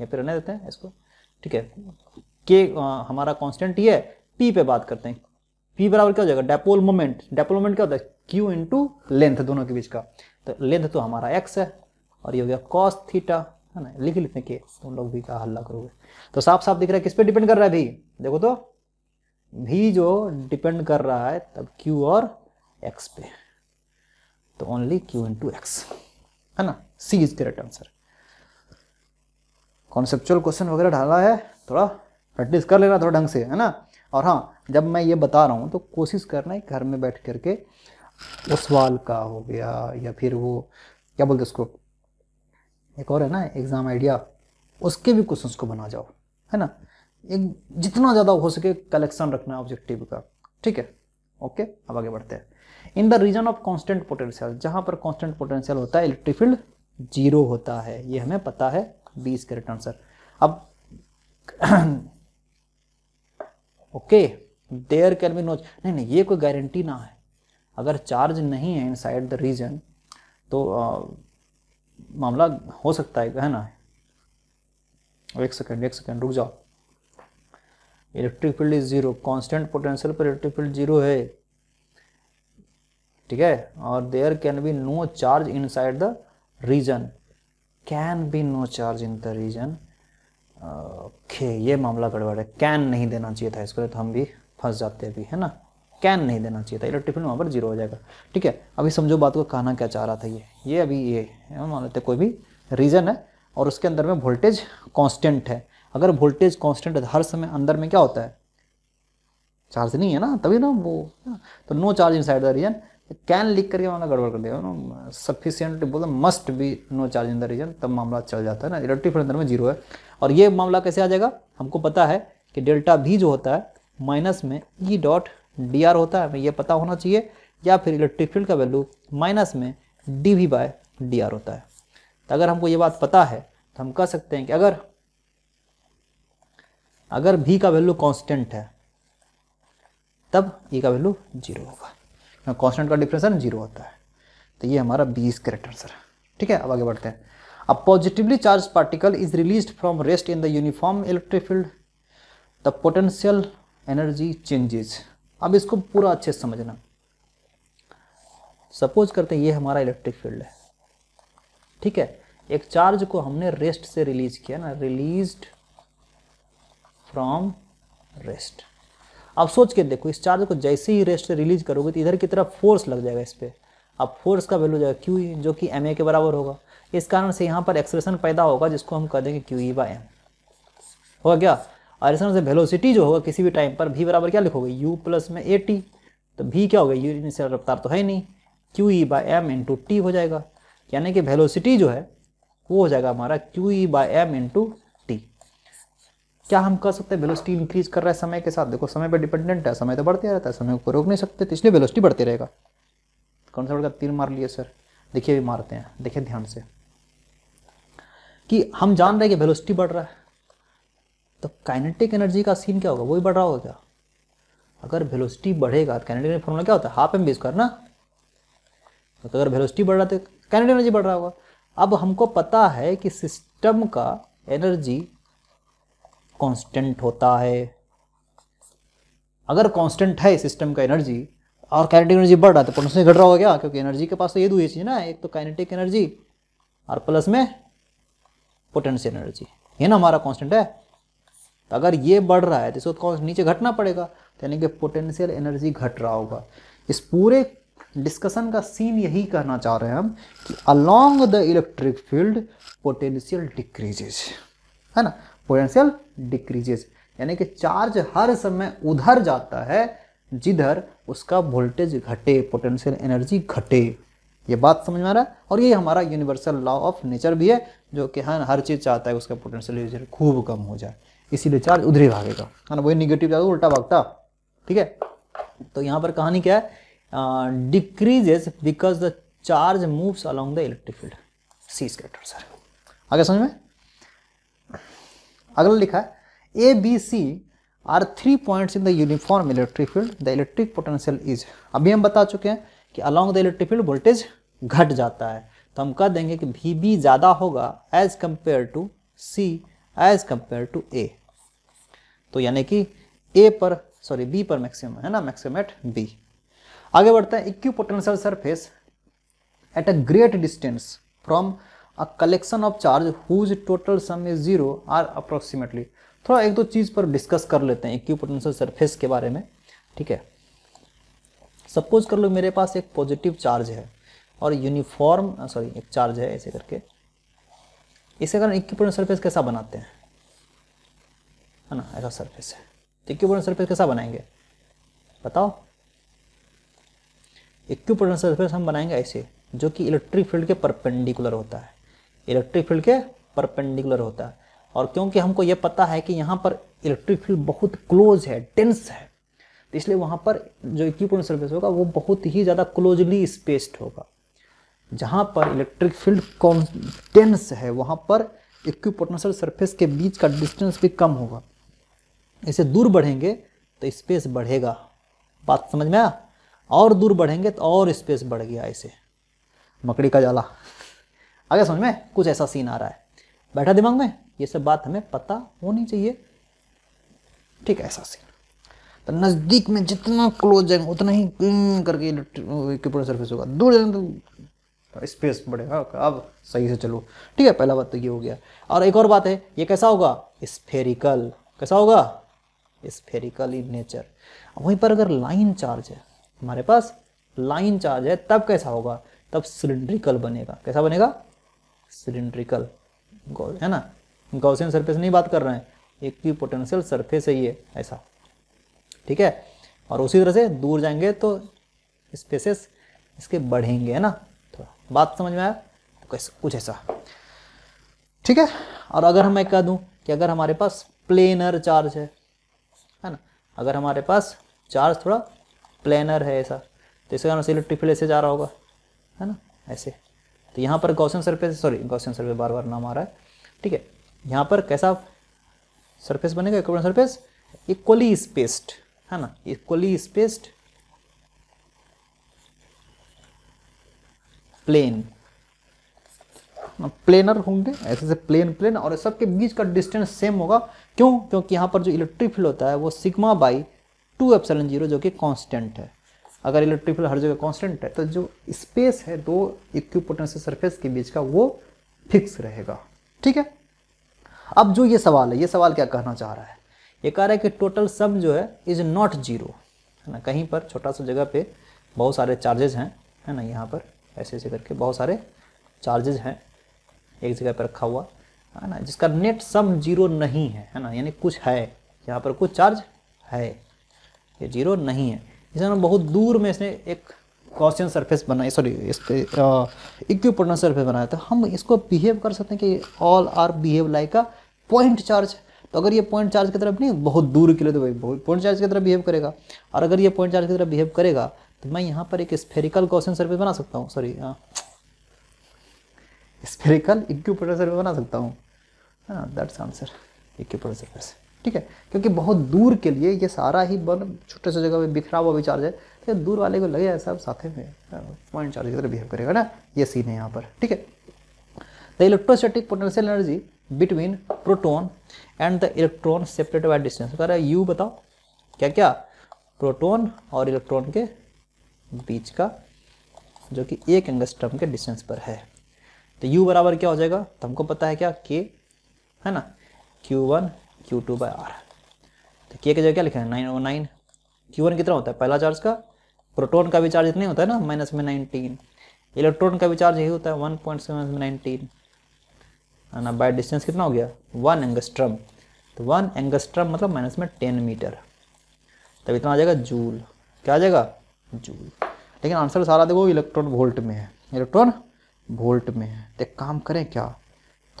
या फिर रहने देते हैं इसको ठीक है के आ, हमारा कॉन्स्टेंट ही है पी पे बात करते हैं पी बराबर क्या हो जाएगा डेपोल मोमेंट डेपोल मोमेंट क्या होता है क्यू इंटू लेंथ दोनों के बीच का तो लेंथ तो हमारा एक्स है और ये हो गया कॉस थीटा है ना लिख लिखने के तुम लोग भी का हल्ला करोगे तो साफ साफ दिख रहा है किस पे डिपेंड कर रहा है भी देखो तो भी जो डिपेंड कर रहा है तब क्यू और एक्स पे तो ओनली क्यू इंटू एक्स है ना C is correct answer conceptual question वगैरह डाला है थोड़ा प्रैक्टिस कर लेना थोड़ा ढंग से है ना और हाँ जब मैं ये बता रहा हूँ तो कोशिश करना है घर में बैठ करके वो सवाल का हो गया या फिर वो क्या बोलते उसको एक और है ना एग्ज़ाम आइडिया उसके भी क्वेश्चंस को बना जाओ है ना एक जितना ज़्यादा हो सके कलेक्शन रखना ऑब्जेक्टिव का ठीक है ओके अब आगे बढ़ते हैं in the region of constant potential जहाँ पर कांस्टेंट पोटेंशियल होता है इलेक्ट्रिक फील्ड जीरो होता है ये हमें पता है बीस करेक्ट आंसर अब okay there can be no नहीं नहीं ये कोई गारंटी ना है अगर चार्ज नहीं है इनसाइड द रीजन तो आ, मामला हो सकता है है ना एक सेकेंड एक सेकेंड रुक जाओ electric field is zero constant potential पर इलेक्ट्रिक फील्ड जीरो है ठीक है और there can be no charge inside the region can be no charge in the region okay ये मामला गड़बड़ है कैन नहीं देना चाहिए था इसको तो हम भी फंस जाते अभी है ना कैन नहीं देना चाहिए था इलेक्ट्रिफिल तो वहाँ पर जीरो हो जाएगा ठीक है अभी समझो बात को कहना क्या चाह रहा था ये ये अभी ये मान लेते कोई भी रीजन है और उसके अंदर में वोल्टेज कॉन्स्टेंट है अगर वोल्टेज कॉन्स्टेंट है तो हर समय अंदर में क्या होता है चार्ज नहीं है ना तभी ना वो ना? तो no charge inside the region can लिख करके मामला गड़बड़ कर दिया सफिशियंट बोलते must be no charge in the region तब मामला चल जाता है ना इलेक्ट्रिक फील्ड अंदर में जीरो है और ये मामला कैसे आ जाएगा हमको पता है कि डेल्टा भी जो होता है माइनस में ई डॉट डी आर होता है हमें ये पता होना चाहिए या फिर इलेक्ट्रिक फील्ड का वैल्यू माइनस में D V by D R होता है तो अगर हमको ये बात पता है तो हम कह सकते हैं कि अगर अगर भी का वैल्यू कांस्टेंट है तब ई e का वैल्यू जीरो होगा यहाँ कॉन्स्टेंट का डिफरेंस है जीरो होता है तो ये हमारा बीस करेक्ट आंसर है ठीक है अब आगे बढ़ते हैं a positively charge particle is release from rest in the uniform electric field the potential energy changes अब इसको पूरा अच्छे से समझना सपोज करते हैं ये हमारा इलेक्ट्रिक फील्ड है ठीक है एक चार्ज को हमने रेस्ट से रिलीज किया ना रिलीज फ्रॉम रेस्ट अब सोच के देखो इस चार्ज को जैसे ही रेस्ट से रिलीज करोगे तो इधर की तरफ फोर्स लग जाएगा इस पर अब फोर्स का वैल्यू जाएगा क्यू ई e, जो कि एम ए के बराबर होगा इस कारण से यहाँ पर एक्सप्रेशन पैदा होगा जिसको हम कह देंगे क्यू ई बाई एम होगा क्या और इस से वेलोसिटी जो होगा किसी भी टाइम पर भी बराबर क्या लिखोगे यू प्लस में ए टी तो भी क्या होगा यू से रफ्तार तो है नहीं Q E by M into T हो जाएगा यानी कि वेलोसिटी जो है वो हो जाएगा हमारा Q E by M into क्या हम कर सकते हैं वेलोसिटी इंक्रीज कर रहा है समय के साथ देखो समय पर डिपेंडेंट है समय तो बढ़ते रहता है समय को रोक नहीं सकते तो इसलिए वेलोसिटी बढ़ते रहेगा कौन सा बढ़ तीर मार लिए सर देखिए भी मारते हैं देखिए ध्यान से कि हम जान रहे हैं कि वेलोसिटी बढ़ रहा है तो काइनेटिक एनर्जी का सीन क्या होगा वही बढ़ रहा होगा क्या अगर वेलोसिटी बढ़ेगा तो काइनेटिक एनर्जी फॉर्मूला क्या होता है हाफ एम स्क्वायर ना तो अगर वेलोसिटी बढ़ रहा है तो काइनेटिक एनर्जी बढ़ रहा होगा अब हमको पता है कि सिस्टम का एनर्जी कांस्टेंट होता है अगर कांस्टेंट है सिस्टम का एनर्जी और काइनेटिक एनर्जी बढ़ रहा है तो पोटेंशियल घट रहा होगा क्या क्योंकि एनर्जी के पास तो ये दो ये चीज़ ना एक तो काइनेटिक एनर्जी और प्लस में पोटेंशियल एनर्जी ये ना हमारा कांस्टेंट है तो अगर ये बढ़ रहा है तो इसको तो नीचे घटना पड़ेगा तो यानी कि पोटेंशियल एनर्जी घट रहा होगा इस पूरे डिस्कशन का सीन यही कहना चाह रहे हैं हम कि along the electric field potential decreases है ना पोटेंशियल डिक्रीजेस यानी कि चार्ज हर समय उधर जाता है जिधर उसका वोल्टेज घटे पोटेंशियल एनर्जी घटे ये बात समझ में आ रहा है और ये हमारा यूनिवर्सल लॉ ऑफ नेचर भी है जो कि हर हर चीज़ चाहता है उसका पोटेंशियल एनर्जी खूब कम हो जाए इसीलिए चार्ज उधर ही भागेगा है ना वही निगेटिव जाएगा उल्टा भागता ठीक है तो यहाँ पर कहानी क्या है decreases because the charge moves along the electric field सी स्केटर सर आगे समझ में अगला लिखा A B C are three points in the uniform electric field the electric potential is अभी हम बता चुके हैं कि along the electric field voltage घट जाता है तो हम कह देंगे कि वी बी ज़्यादा होगा as compare to C as compare to A तो यानी कि ए पर सॉरी बी पर मैक्सिमम है ना मैक्सिमम एट बी आगे बढ़ते हैं equipotential surface at a great distance from a collection of charge whose total sum is zero are approximately थोड़ा एक दो चीज़ पर डिस्कस कर लेते हैं पोटेंशियल सरफेस के बारे में ठीक है सपोज कर लो मेरे पास एक पॉजिटिव चार्ज है और यूनिफॉर्म सॉरी एक चार्ज है ऐसे करके इसके कारण इक्विपोटेंट सरफेस कैसा बनाते हैं है ना ऐसा सरफेस है तो इक्विपोटेंट सरफेस कैसा बनाएंगे बताओ इक्विपोटेंट सरफेस हम बनाएंगे ऐसे जो कि इलेक्ट्रिक फील्ड के परपेंडिकुलर होता है इलेक्ट्रिक फील्ड के परपेंडिकुलर होता है और क्योंकि हमको ये पता है कि यहाँ पर इलेक्ट्रिक फील्ड बहुत क्लोज है डेंस है तो इसलिए वहाँ पर जो इक्विपोटेंट सरफेस होगा वो बहुत ही ज़्यादा क्लोजली स्पेस्ड होगा जहाँ पर इलेक्ट्रिक फील्ड टेंस है वहाँ पर इक्विपोटेंशियल सरफेस के बीच का डिस्टेंस भी कम होगा इसे दूर बढ़ेंगे तो स्पेस बढ़ेगा बात समझ में आया और दूर बढ़ेंगे तो और स्पेस बढ़ गया इसे मकड़ी का जाला आगे समझ में कुछ ऐसा सीन आ रहा है बैठा दिमाग में ये सब बात हमें पता होनी चाहिए ठीक है ऐसा सीन तो नज़दीक में जितना क्लोज जाएंगे उतना ही करके के होगा दूर जाएंगे तो स्पेस तो बढ़ेगा हाँ, अब सही से चलो ठीक है पहला बात तो ये हो गया और एक और बात है ये कैसा होगा स्फेरिकल कैसा होगा स्फेरिकल इन नेचर वहीं पर अगर लाइन चार्ज है हमारे पास लाइन चार्ज है तब कैसा होगा तब सिलिंड्रिकल बनेगा कैसा बनेगा सिलिंड्रिकल है ना गौसियन सरफेस नहीं बात कर रहे हैं एक पोटेंशियल सरफेस है ये ऐसा ठीक है और उसी तरह से दूर जाएंगे तो स्पेसेस इसके बढ़ेंगे है ना थोड़ा बात समझ में आया तो कैसे कुछ ऐसा ठीक है और अगर हम मैं कह दूँ कि अगर हमारे पास प्लेनर चार्ज है है ना अगर हमारे पास चार्ज थोड़ा प्लेनर है ऐसा तो इसके कारण इलेक्ट्रिक फील्ड ऐसे जा रहा होगा है ना ऐसे तो यहाँ पर Gaussian surface sorry Gaussian surface बार बार नाम आ रहा है ठीक है यहाँ पर कैसा सरफेस बनेगा इक्वल सरफेस इक्वली स्पेस्ड है ना इक्वली स्पेस्ड प्लेन प्लेनर होंगे ऐसे से प्लेन प्लेन और सबके बीच का डिस्टेंस सेम होगा क्यों क्योंकि यहाँ पर जो इलेक्ट्रिक फील्ड होता है वो sigma by two F zero जो कि कांस्टेंट है अगर इलेक्ट्रिक हर जगह कांस्टेंट है तो जो स्पेस है दो इक्विपोटेंशियल सरफेस के बीच का वो फिक्स रहेगा ठीक है अब जो ये सवाल है ये सवाल क्या कहना चाह रहा है ये कह रहा है कि टोटल सम जो है इज नॉट जीरो है ना कहीं पर छोटा सा जगह पे बहुत सारे चार्जेज हैं है ना यहाँ पर ऐसे ऐसे करके बहुत सारे चार्जेज हैं एक जगह पर रखा हुआ है ना जिसका नेट सम जीरो नहीं है है ना यानी कुछ है यहाँ पर कुछ चार्ज है ये जीरो नहीं है इसमें बहुत दूर में इसने एक क्वेश्चन सरफेस बनाया सॉरी इस पर इक्विपोटेंट सरफेस बनाया तो हम इसको बिहेव कर सकते हैं कि all are behave like a point charge तो अगर ये पॉइंट चार्ज की तरफ नहीं बहुत दूर के लिए तो भाई पॉइंट चार्ज की तरफ बिहेव करेगा और अगर ये पॉइंट चार्ज की तरफ बिहेव करेगा तो मैं यहाँ पर एक स्फेरिकल क्वेश्चन सर्फेस बना सकता हूँ सॉरी स्फेरिकल इक्विपोटेंट सर्फेस बना सकता हूँ दैट्स आंसर इक्विपोटेंट सर्फेस ठीक है क्योंकि बहुत दूर के लिए ये सारा ही बन छोटे से जगह में बिखरा हुआ भी चार्ज है तो दूर वाले को लगे ऐसा साथ में पॉइंट चार्ज की तरह बिहेव करेगा ना ये सीन है यहाँ पर ठीक है the electrostatic potential energy between proton and the electron separate by distance कह रहा है यू बताओ क्या क्या प्रोटोन और इलेक्ट्रॉन के बीच का जो कि एक एंगस्ट्रम के डिस्टेंस पर है तो u बराबर क्या हो जाएगा तो हमको पता है क्या k है ना q1 Q two by are तो के जगह क्या लिखा है nine o nine Q one कितना होता है पहला चार्ज का प्रोटोन का भी चार्ज इतना ही होता है ना माइनस में नाइनटीन इलेक्ट्रॉन का भी चार्ज यही होता है वन पॉइंट सेवन में नाइनटीन है ना बाई डिस्टेंस कितना हो गया वन एंगस्ट्रम तो वन एंगस्ट्रम मतलब माइनस में टेन मीटर तब इतना आ जाएगा जूल क्या आ जाएगा जूल लेकिन आंसर तो सारा देखो इलेक्ट्रॉन वोल्ट में है इलेक्ट्रॉन वोल्ट में है तो काम करें क्या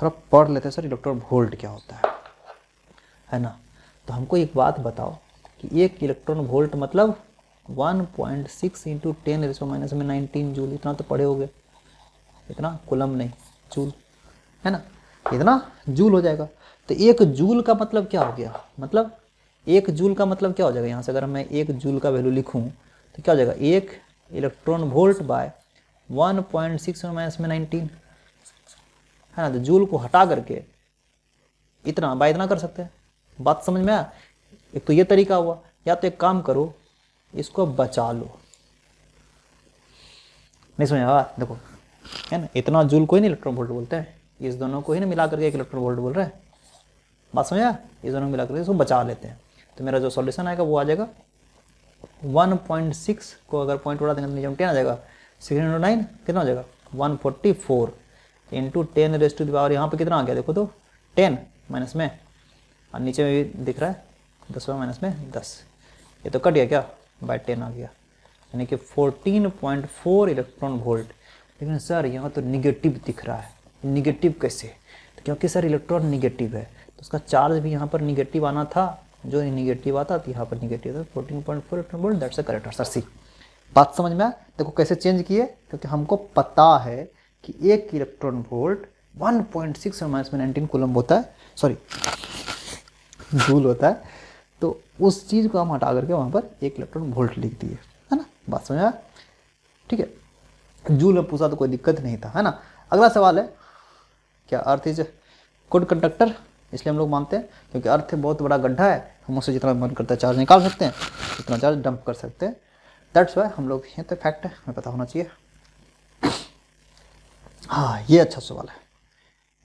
थोड़ा पढ़ लेते हैं सर इलेक्ट्रॉन वोल्ट क्या होता है है ना तो हमको एक बात बताओ कि एक इलेक्ट्रॉन वोल्ट मतलब 1.6 point six into ten raise to minus में नाइनटीन जूल इतना तो पड़े हो गए इतना कुलम नहीं जूल है ना इतना जूल हो जाएगा तो एक जूल का मतलब क्या हो गया मतलब एक जूल का मतलब क्या हो जाएगा यहाँ से अगर मैं एक जूल का वैल्यू लिखूँ तो क्या हो जाएगा एक electron volt by one point six minus में नाइनटीन है ना तो जूल को हटा करके इतना बाय इतना कर सकते हैं बात समझ में आया एक तो ये तरीका हुआ या तो एक काम करो इसको बचा लो नहीं समझ आया देखो है ना इतना जूल को ही नहीं इलेक्ट्रॉन वोल्ट बोलते हैं इस दोनों को ही ना मिला करके एक इलेक्ट्रॉन वोल्ट बोल रहा है बात समझ आया इस दोनों को मिला करके इसको बचा लेते हैं तो मेरा जो सॉल्यूशन आएगा वो आ जाएगा 1.6 को अगर पॉइंट उड़ा देंगे तो नीचे टेन आ जाएगा सिक्स इंटू नाइन कितना हो जाएगा 144 forty four into ten raised to power यहाँ पर कितना आ गया देखो तो टेन माइनस में और नीचे में भी दिख रहा है दसवा माइनस में दस ये तो कट गया क्या बाय टेन आ गया यानी कि fourteen point four electron volt लेकिन सर यहाँ तो निगेटिव दिख रहा है निगेटिव कैसे तो क्योंकि सर इलेक्ट्रॉन निगेटिव है तो उसका चार्ज भी यहाँ पर निगेटिव आना था जो निगेटिव आता तो यहाँ पर निगेटिव था fourteen point four electron volt that's a correct answer C बात समझ में आया देखो कैसे चेंज किए क्योंकि हमको पता है कि एक electron volt one point six minus में नाइनटीन कोलम होता है सॉरी जूल होता है तो उस चीज़ को हम हटा करके वहाँ पर एक इलेक्ट्रॉन वोल्ट लिख दिए है ना बात समझ आया ठीक है जूल में पूछा तो कोई दिक्कत नहीं था है ना अगला सवाल है क्या अर्थ इज गुड कंडक्टर इसलिए हम लोग मानते हैं क्योंकि अर्थ बहुत बड़ा गड्ढा है हम उससे जितना मन करता है चार्ज निकाल सकते हैं उतना चार्ज डंप कर सकते हैं दैट्स वाई हम लोग ये तो फैक्ट है हमें पता होना चाहिए हाँ ये अच्छा सवाल है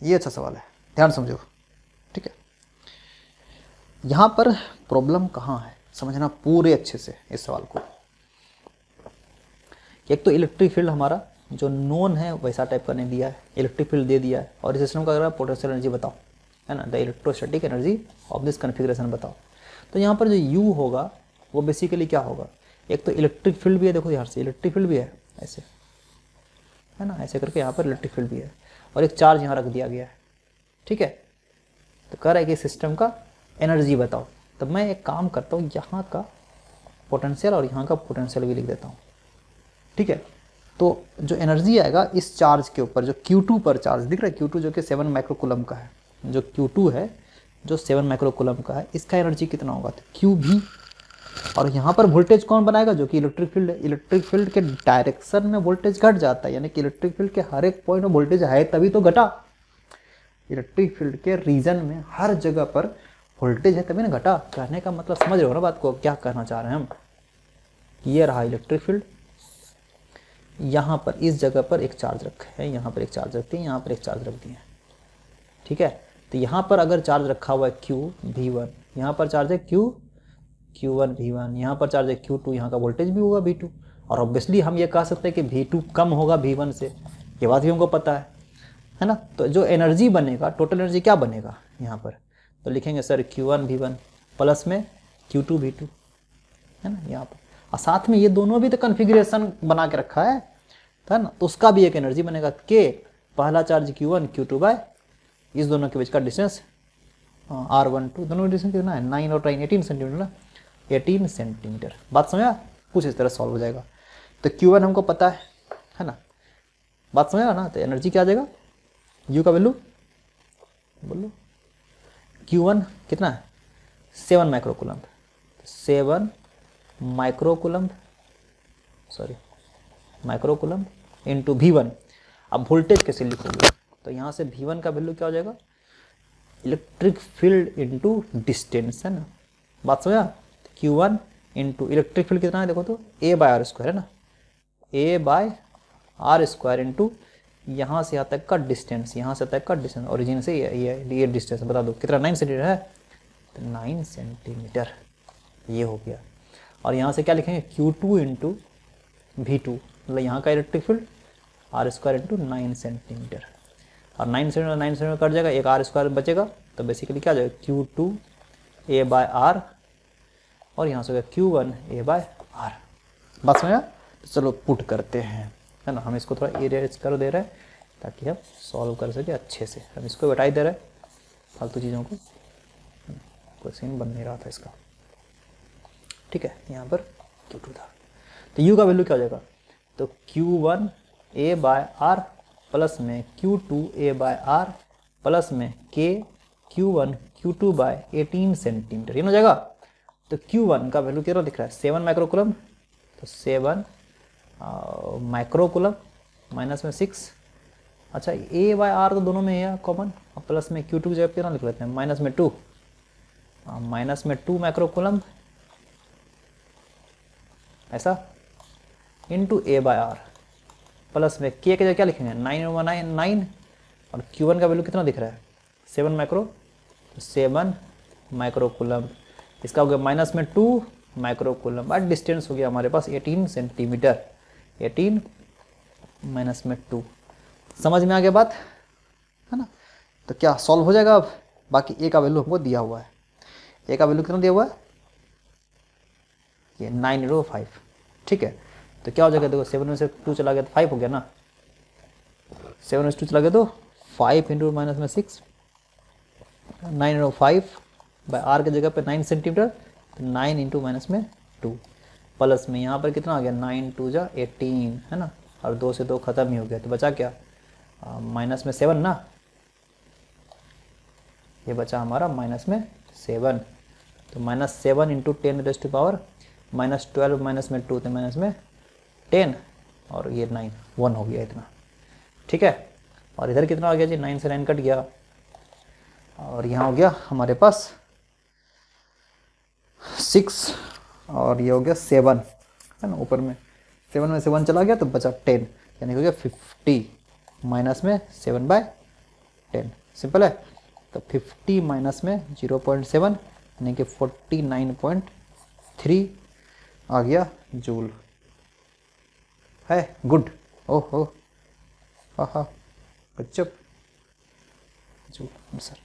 ये अच्छा सवाल है ध्यान समझो ठीक है यहाँ पर प्रॉब्लम कहाँ है समझना पूरे अच्छे से इस सवाल को एक तो इलेक्ट्रिक फील्ड हमारा जो नोन है वैसा टाइप का नहीं दिया है इलेक्ट्रिक फील्ड दे दिया है और इस सिस्टम का अगर पोटेंशियल एनर्जी बताओ है ना the electrostatic energy of this configuration बताओ तो यहाँ पर जो यू होगा वो बेसिकली क्या होगा एक तो इलेक्ट्रिक फील्ड भी है देखो यहाँ से इलेक्ट्रिक फील्ड भी है ऐसे है ना ऐसे करके यहाँ पर इलेक्ट्रिक फील्ड भी है और एक चार्ज यहाँ रख दिया गया है ठीक है तो कह रहा है कि सिस्टम का एनर्जी बताओ तब मैं एक काम करता हूँ यहाँ का पोटेंशियल और यहाँ का पोटेंशियल भी लिख देता हूँ ठीक है तो जो एनर्जी आएगा इस चार्ज के ऊपर जो Q2 पर चार्ज दिख रहा है Q2 जो कि सेवन माइक्रोकुलम का है जो Q2 है जो सेवन माइक्रोकुलम का है इसका एनर्जी कितना होगा तो क्यू भी और यहाँ पर वोल्टेज कौन बनाएगा जो कि इलेक्ट्रिक फील्ड है इलेक्ट्रिक फील्ड के डायरेक्शन में वोल्टेज घट जाता है यानी कि इलेक्ट्रिक फील्ड के हर एक पॉइंट में वोल्टेज है तभी तो घटा इलेक्ट्रिक फील्ड के रीजन में हर जगह पर वोल्टेज है तभी ना घटा कहने का मतलब समझ रहे हो ना बात को क्या कहना चाह रहे हैं हम ये रहा इलेक्ट्रिक फील्ड यहाँ पर इस जगह पर एक चार्ज रखे हैं यहाँ पर एक चार्ज रखती है यहाँ पर एक चार्ज रख दिए ठीक है तो यहाँ पर अगर चार्ज रखा हुआ है क्यू वी वन यहाँ पर चार्ज है Q Q one V one यहाँ पर चार्ज है क्यू टू यहाँ का वोल्टेज भी होगा वी टू और ऑब्वियसली हम ये कह सकते हैं कि वी टू कम होगा वी वन से ये बात भी हमको पता है है ना तो जो एनर्जी बनेगा टोटल एनर्जी क्या बनेगा यहाँ पर तो लिखेंगे sir Q one V one plus में क्यू टू टू है ना यहाँ पर और साथ में ये दोनों भी तो कन्फिग्रेशन बना के रखा है तो है ना तो उसका भी एक एनर्जी बनेगा के पहला charge Q one Q two by इस दोनों के बीच का डिस्टेंस आर वन टू दोनों डिस्टेंस कितना है नाइन और टाइन एटीन सेंटीमीटर ना एटीन सेंटीमीटर बात समझा कुछ इस तरह सॉल्व हो जाएगा तो क्यू वन हमको पता है है ना बात समझा ना तो एनर्जी क्या आ जाएगा यू का वैल्यू बोलो Q1 कितना है seven microcoulomb seven microcoulomb sorry microcoulomb into V one अब वोल्टेज कैसे लिखोगे तो यहाँ से भी वन का वैल्यू क्या हो जाएगा इलेक्ट्रिक फील्ड इंटू डिस्टेंस है ना बात समझा Q one into electric field कितना है देखो तो ए बाय आर स्क्वायर है ना A by R square into यहाँ से यहाँ तक का डिस्टेंस यहाँ से तक का डिस्टेंस ओरिजिन से ये ये डिस्टेंस बता दो कितना नाइन सेंटीमीटर है तो नाइन सेंटीमीटर ये हो गया और यहाँ से क्या लिखेंगे Q two into V two मतलब यहाँ का electric field R square into nine centimetre और nine centimetre nine centimetre cut जाएगा एक आर स्क्वायर बचेगा तो बेसिकली क्या जाएगा Q two A by R और यहाँ से हो गया Q one A by R बस में चलो पुट करते हैं है ना हम इसको थोड़ा इरेज कर दे रहे हैं ताकि हम सॉल्व कर सके अच्छे से हम इसको बटाई दे रहे हैं फालतू चीज़ों को कोई सीन बन नहीं रहा था इसका ठीक है यहाँ पर क्यू टू था तो यू का वैल्यू क्या हो जाएगा तो Q one A by R plus में Q two A by R plus में K Q one Q two by eighteen centimetre ये हो जाएगा तो क्यू वन का वैल्यू कितना दिख रहा है सेवन माइक्रोकुलम तो सेवन माइक्रोकुलम uh, माइनस में सिक्स अच्छा ए बाय आर तो दोनों में है कॉमन और प्लस में क्यू टू की जगह कितना लिख लेते हैं माइनस में टू माइनस uh, में टू माइक्रोकुलम ऐसा into A by R plus में के की जगह क्या लिखेंगे नाइन वन नाइन नाइन और क्यू वन का वैल्यू कितना दिख रहा है सेवन माइक्रो तो सेवन माइक्रोकुलम इसका हो गया माइनस में टू माइक्रोकुलम बट डिस्टेंस हो गया हमारे पास एटीन सेंटीमीटर एटीन माइनस में टू समझ में आ गया बात है ना तो क्या सॉल्व हो जाएगा अब बाकी ए का वैल्यू हमको दिया हुआ है ए का वैल्यू कितना दिया हुआ है ये नाइन जीरो फाइव ठीक है तो क्या हो जाएगा देखो सेवन में से टू चला गया तो फाइव हो गया ना सेवन में से टू चला गया तो फाइव इंटू माइनस में six nine zero five by R की जगह पे नाइन सेंटीमीटर तो नाइन इंटू माइनस में टू प्लस में यहाँ पर कितना आ गया नाइन टू जा एटीन है ना और दो से दो ख़त्म ही हो गया तो बचा क्या माइनस में सेवन ना ये बचा हमारा माइनस में सेवन तो minus seven into ten raised to power minus twelve minus में टू तो माइनस में टेन और ये नाइन वन हो गया इतना ठीक है और इधर कितना आ गया जी नाइन से नाइन कट गया और यहाँ हो गया हमारे पास सिक्स और ये हो गया सेवन है ना ऊपर में सेवन में सेवन चला गया तो बचा टेन यानी हो गया फिफ्टी माइनस में सेवन बाय टेन सिंपल है तो फिफ्टी माइनस में जीरो पॉइंट सेवन यानी कि फोर्टी नाइन पॉइंट थ्री आ गया जूल है गुड ओहो हो हाँ गजब जूल आंसर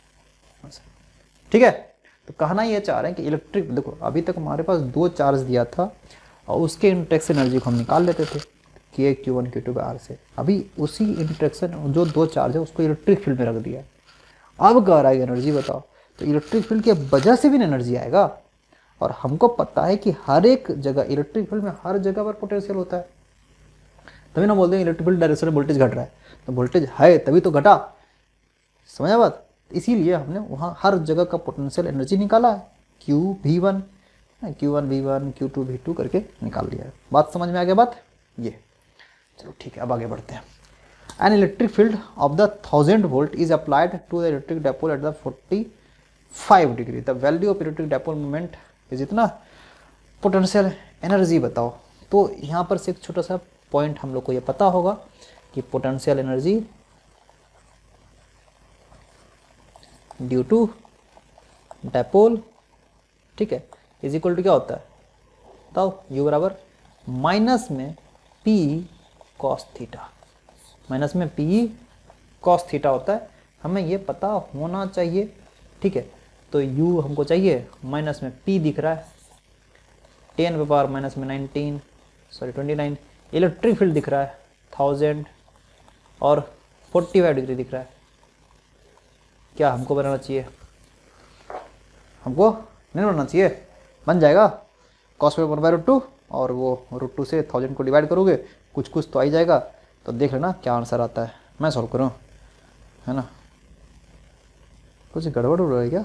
ठीक है तो कहना यह चाह रहे हैं कि इलेक्ट्रिक देखो अभी तक हमारे पास दो चार्ज दिया था और उसके इंटेक्स एनर्जी को हम निकाल लेते थे K A Q one Q two R से अभी उसी इंट्रैक्शन जो दो चार्ज है उसको इलेक्ट्रिक फील्ड में रख दिया अब कह रहा है एनर्जी बताओ तो इलेक्ट्रिक फील्ड की वजह से भी एनर्जी आएगा और हमको पता है कि हर एक जगह इलेक्ट्रिक फील्ड में हर जगह पर पोटेंशियल होता है तभी ना बोलते हैं इलेक्ट्रिक फील्ड डायरेक्शन में वोल्टेज घट रहा है तो वोल्टेज है तभी तो घटा समझा बात इसीलिए हमने वहाँ हर जगह का पोटेंशियल एनर्जी निकाला है Q V one Q one V one Q two V two करके निकाल लिया है बात समझ में आ गया बात ये चलो ठीक है अब आगे बढ़ते हैं an electric field of the thousand volt is applied to the electric dipole at the forty five degree the value of electric dipole moment is इतना पोटेंशियल एनर्जी बताओ तो यहाँ पर से एक छोटा सा पॉइंट हम लोग को ये पता होगा कि potential energy due to dipole ठीक है इज इक्वल टू क्या होता है बताओ तो यू बराबर माइनस में पी कॉस थीटा माइनस में पी कॉस थीटा होता है हमें ये पता होना चाहिए ठीक है तो u हमको चाहिए माइनस में p दिख रहा है टेन पे पावर माइनस में nineteen sorry twenty nine electric field दिख रहा है थाउजेंड और फोर्टी फाइव डिग्री दिख रहा है क्या हमको बनाना चाहिए हमको नहीं बनाना चाहिए बन जाएगा cos one by root two और वो रूट टू से थाउजेंड को डिवाइड करोगे कुछ कुछ तो आ ही जाएगा तो देख लेना क्या आंसर आता है मैं सॉल्व करूँ है ना कुछ गड़बड़ हो रहा है क्या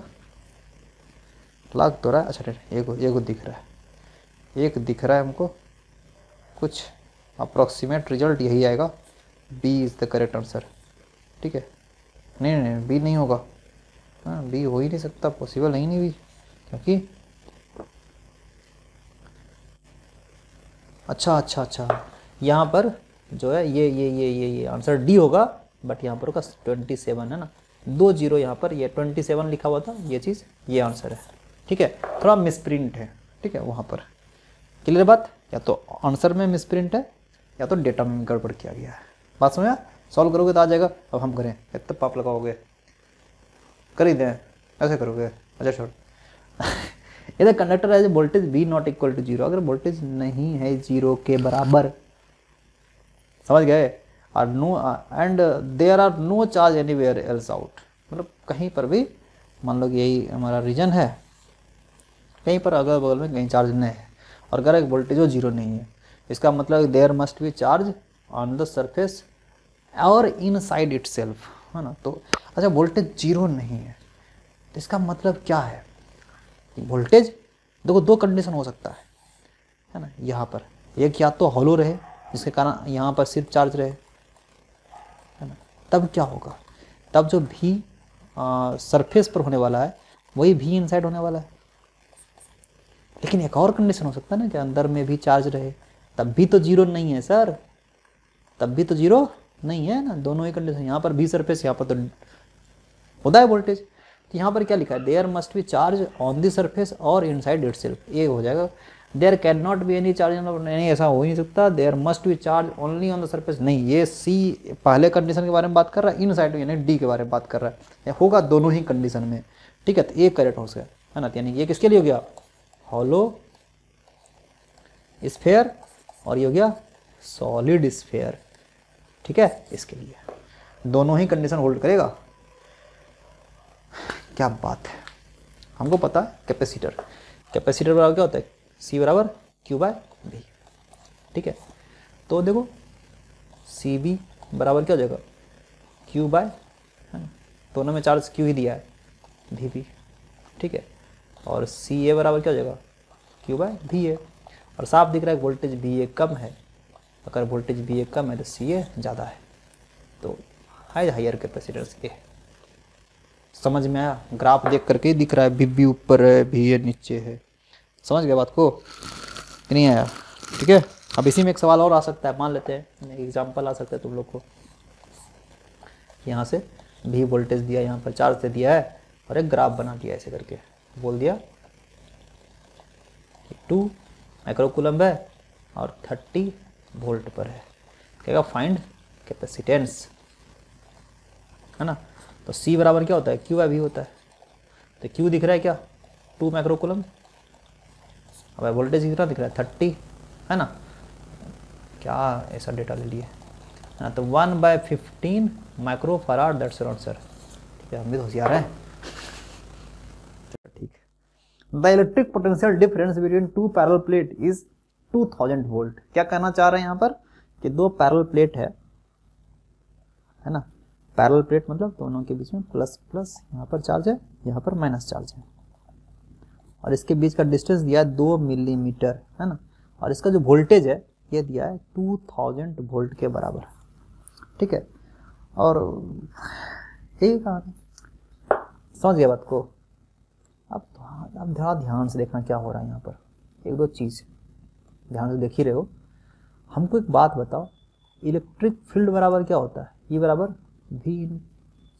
लाग तो रहा है अच्छा एक एक दिख रहा है एक दिख रहा है हमको कुछ अप्रॉक्सीमेट रिजल्ट यही आएगा B is the correct answer ठीक है नहीं नहीं बी नहीं होगा हाँ बी हो ही नहीं सकता पॉसिबल है ही नहीं बी क्योंकि अच्छा अच्छा अच्छा यहाँ पर जो है ये ये ये ये ये आंसर डी होगा बट यहाँ पर होगा ट्वेंटी सेवन है ना दो जीरो यहाँ पर ये ट्वेंटी सेवन लिखा हुआ था ये चीज़ ये आंसर है ठीक है थोड़ा मिसप्रिंट है ठीक है वहाँ पर क्लियर बात या तो आंसर में मिसप्रिंट है या तो डेटा में गड़बड़ किया गया है बात समझा सॉल्व करोगे तो आ जाएगा अब हम करें इतना पाप लगाओगे कर ही दें ऐसे करोगे अच्छा छोड़ <laughs> इधर कंडक्टर है जो voltage be not equal to zero अगर वोल्टेज नहीं है जीरो के बराबर समझ गए are no and there are no charge anywhere else out मतलब कहीं पर भी मान लो कि यही हमारा रीजन है कहीं पर अगल बगल में कहीं चार्ज नहीं है और अगर एक वोल्टेज वो जीरो नहीं है इसका मतलब there must be charge on the surface और इन साइड इट सेल्फ है ना तो अच्छा वोल्टेज जीरो नहीं है तो इसका मतलब क्या है वोल्टेज देखो दो कंडीशन हो सकता है है ना यहाँ पर एक या तो हॉलो रहे जिसके कारण यहाँ पर सिर्फ चार्ज रहे है ना तब क्या होगा तब जो भी सरफेस पर होने वाला है वही भी इनसाइड होने वाला है लेकिन एक और कंडीशन हो सकता है ना कि अंदर में भी चार्ज रहे तब भी तो जीरो नहीं है सर तब भी तो जीरो नहीं है ना दोनों ही कंडीशन यहाँ पर भी सरफेस यहाँ पर तो होता है वोल्टेज तो यहाँ पर क्या लिखा है there must be charge on the surface और इन साइड इट सेल्फ ये हो जाएगा there can not be any charge नहीं ऐसा हो ही नहीं सकता there must be charge only on the surface नहीं ये सी पहले कंडीशन के बारे में बात कर रहा है इन साइड यानी डी के बारे में बात कर रहा है होगा दोनों ही कंडीशन में ठीक है तो ये करेक्ट हो सके है ना तो यानी ये किसके लिए हो गया हॉलो स्फेयर और ये हो गया सॉलिड स्फेयर ठीक है इसके लिए दोनों ही कंडीशन होल्ड करेगा क्या बात है हमको पता है कैपेसिटर कैपेसिटर बराबर क्या होता है सी बराबर क्यू बाय बी ठीक है तो देखो सी बी बराबर क्या हो जाएगा क्यू बाय है दोनों में चार्ज क्यू ही दिया है भी बी ठीक है और सी ए बराबर क्या हो जाएगा क्यू बाय भी ए और साफ दिख रहा है वोल्टेज भी ए कम है अगर वोल्टेज बी ए कम है तो सी ए ज़्यादा है तो हाई हायर कैपेसिटर्स के समझ में आया ग्राफ देख करके दिख रहा है बी बी ऊपर है भी ए नीचे है समझ गया बात को नहीं आया ठीक है अब इसी में एक सवाल और आ सकता है मान लेते हैं एग्जाम्पल आ सकता है तुम लोग को यहाँ से भी वोल्टेज दिया यहाँ पर चार्ज दे दिया है और एक ग्राफ बना दिया ऐसे करके बोल दिया टू माइक्रोकुलम है और थर्टी वोल्ट पर है कहेगा फाइंड कैपेसिटेंस है ना तो सी बराबर क्या होता है क्यू अभी होता है तो क्यू दिख रहा है क्या टू माइक्रोकुलम अब वोल्टेज कितना दिख रहा है थर्टी है ना क्या ऐसा डेटा ले लिए है ना तो one by fifteen micro farad that's sir sir ठीक है हम भी तो होशियार हैं ठीक the electric potential difference between two parallel plate is 2000 volt क्या कहना चाह रहे हैं यहाँ पर कि दो पैरल प्लेट है है ना पैरल प्लेट मतलब दोनों के बीच में प्लस प्लस यहाँ पर चार्ज है यहाँ पर माइनस चार्ज है और इसके बीच का डिस्टेंस दिया है दो मिलीमीटर है ना और इसका जो वोल्टेज है ये दिया है टू थाउजेंड वोल्ट के बराबर ठीक है और यही कहा समझ गया बात को अब अब तो ध्यान से देखना क्या हो रहा है यहाँ पर एक दो चीज़ ध्यान से देख ही रहे हो हमको एक बात बताओ इलेक्ट्रिक फील्ड बराबर क्या होता है ई e बराबर भी इन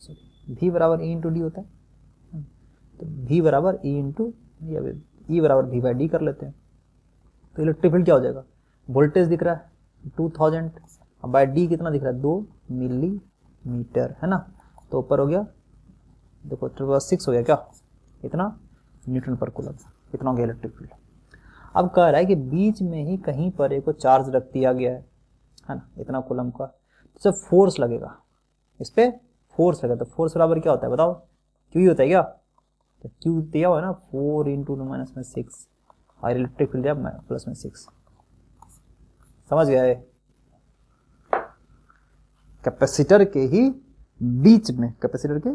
सॉरी भी बराबर ई इंटू डी होता है तो भी बराबर ई e इंटू या ई e बराबर भी बाई डी कर लेते हैं तो इलेक्ट्रिक फील्ड क्या हो जाएगा वोल्टेज दिख रहा है टू थाउजेंड बाय डी कितना दिख रहा है दो मिली मीटर है ना तो ऊपर हो गया देखो सिक्स हो गया क्या इतना न्यूटन पर कुलर इतना हो गया इलेक्ट्रिक फील्ड अब कह रहा है कि बीच में ही कहीं पर एक चार्ज रख दिया गया है है ना इतना कुलम का तो सब फोर्स लगेगा इस पर फोर्स लगेगा तो फोर्स बराबर क्या होता है बताओ क्यू ही होता है क्या तो क्यू दिया हुआ है ना फोर इंटू माइनस में सिक्स और इलेक्ट्रिक फील्ड दिया प्लस में सिक्स समझ गया है कैपेसिटर के ही बीच में कैपेसिटर के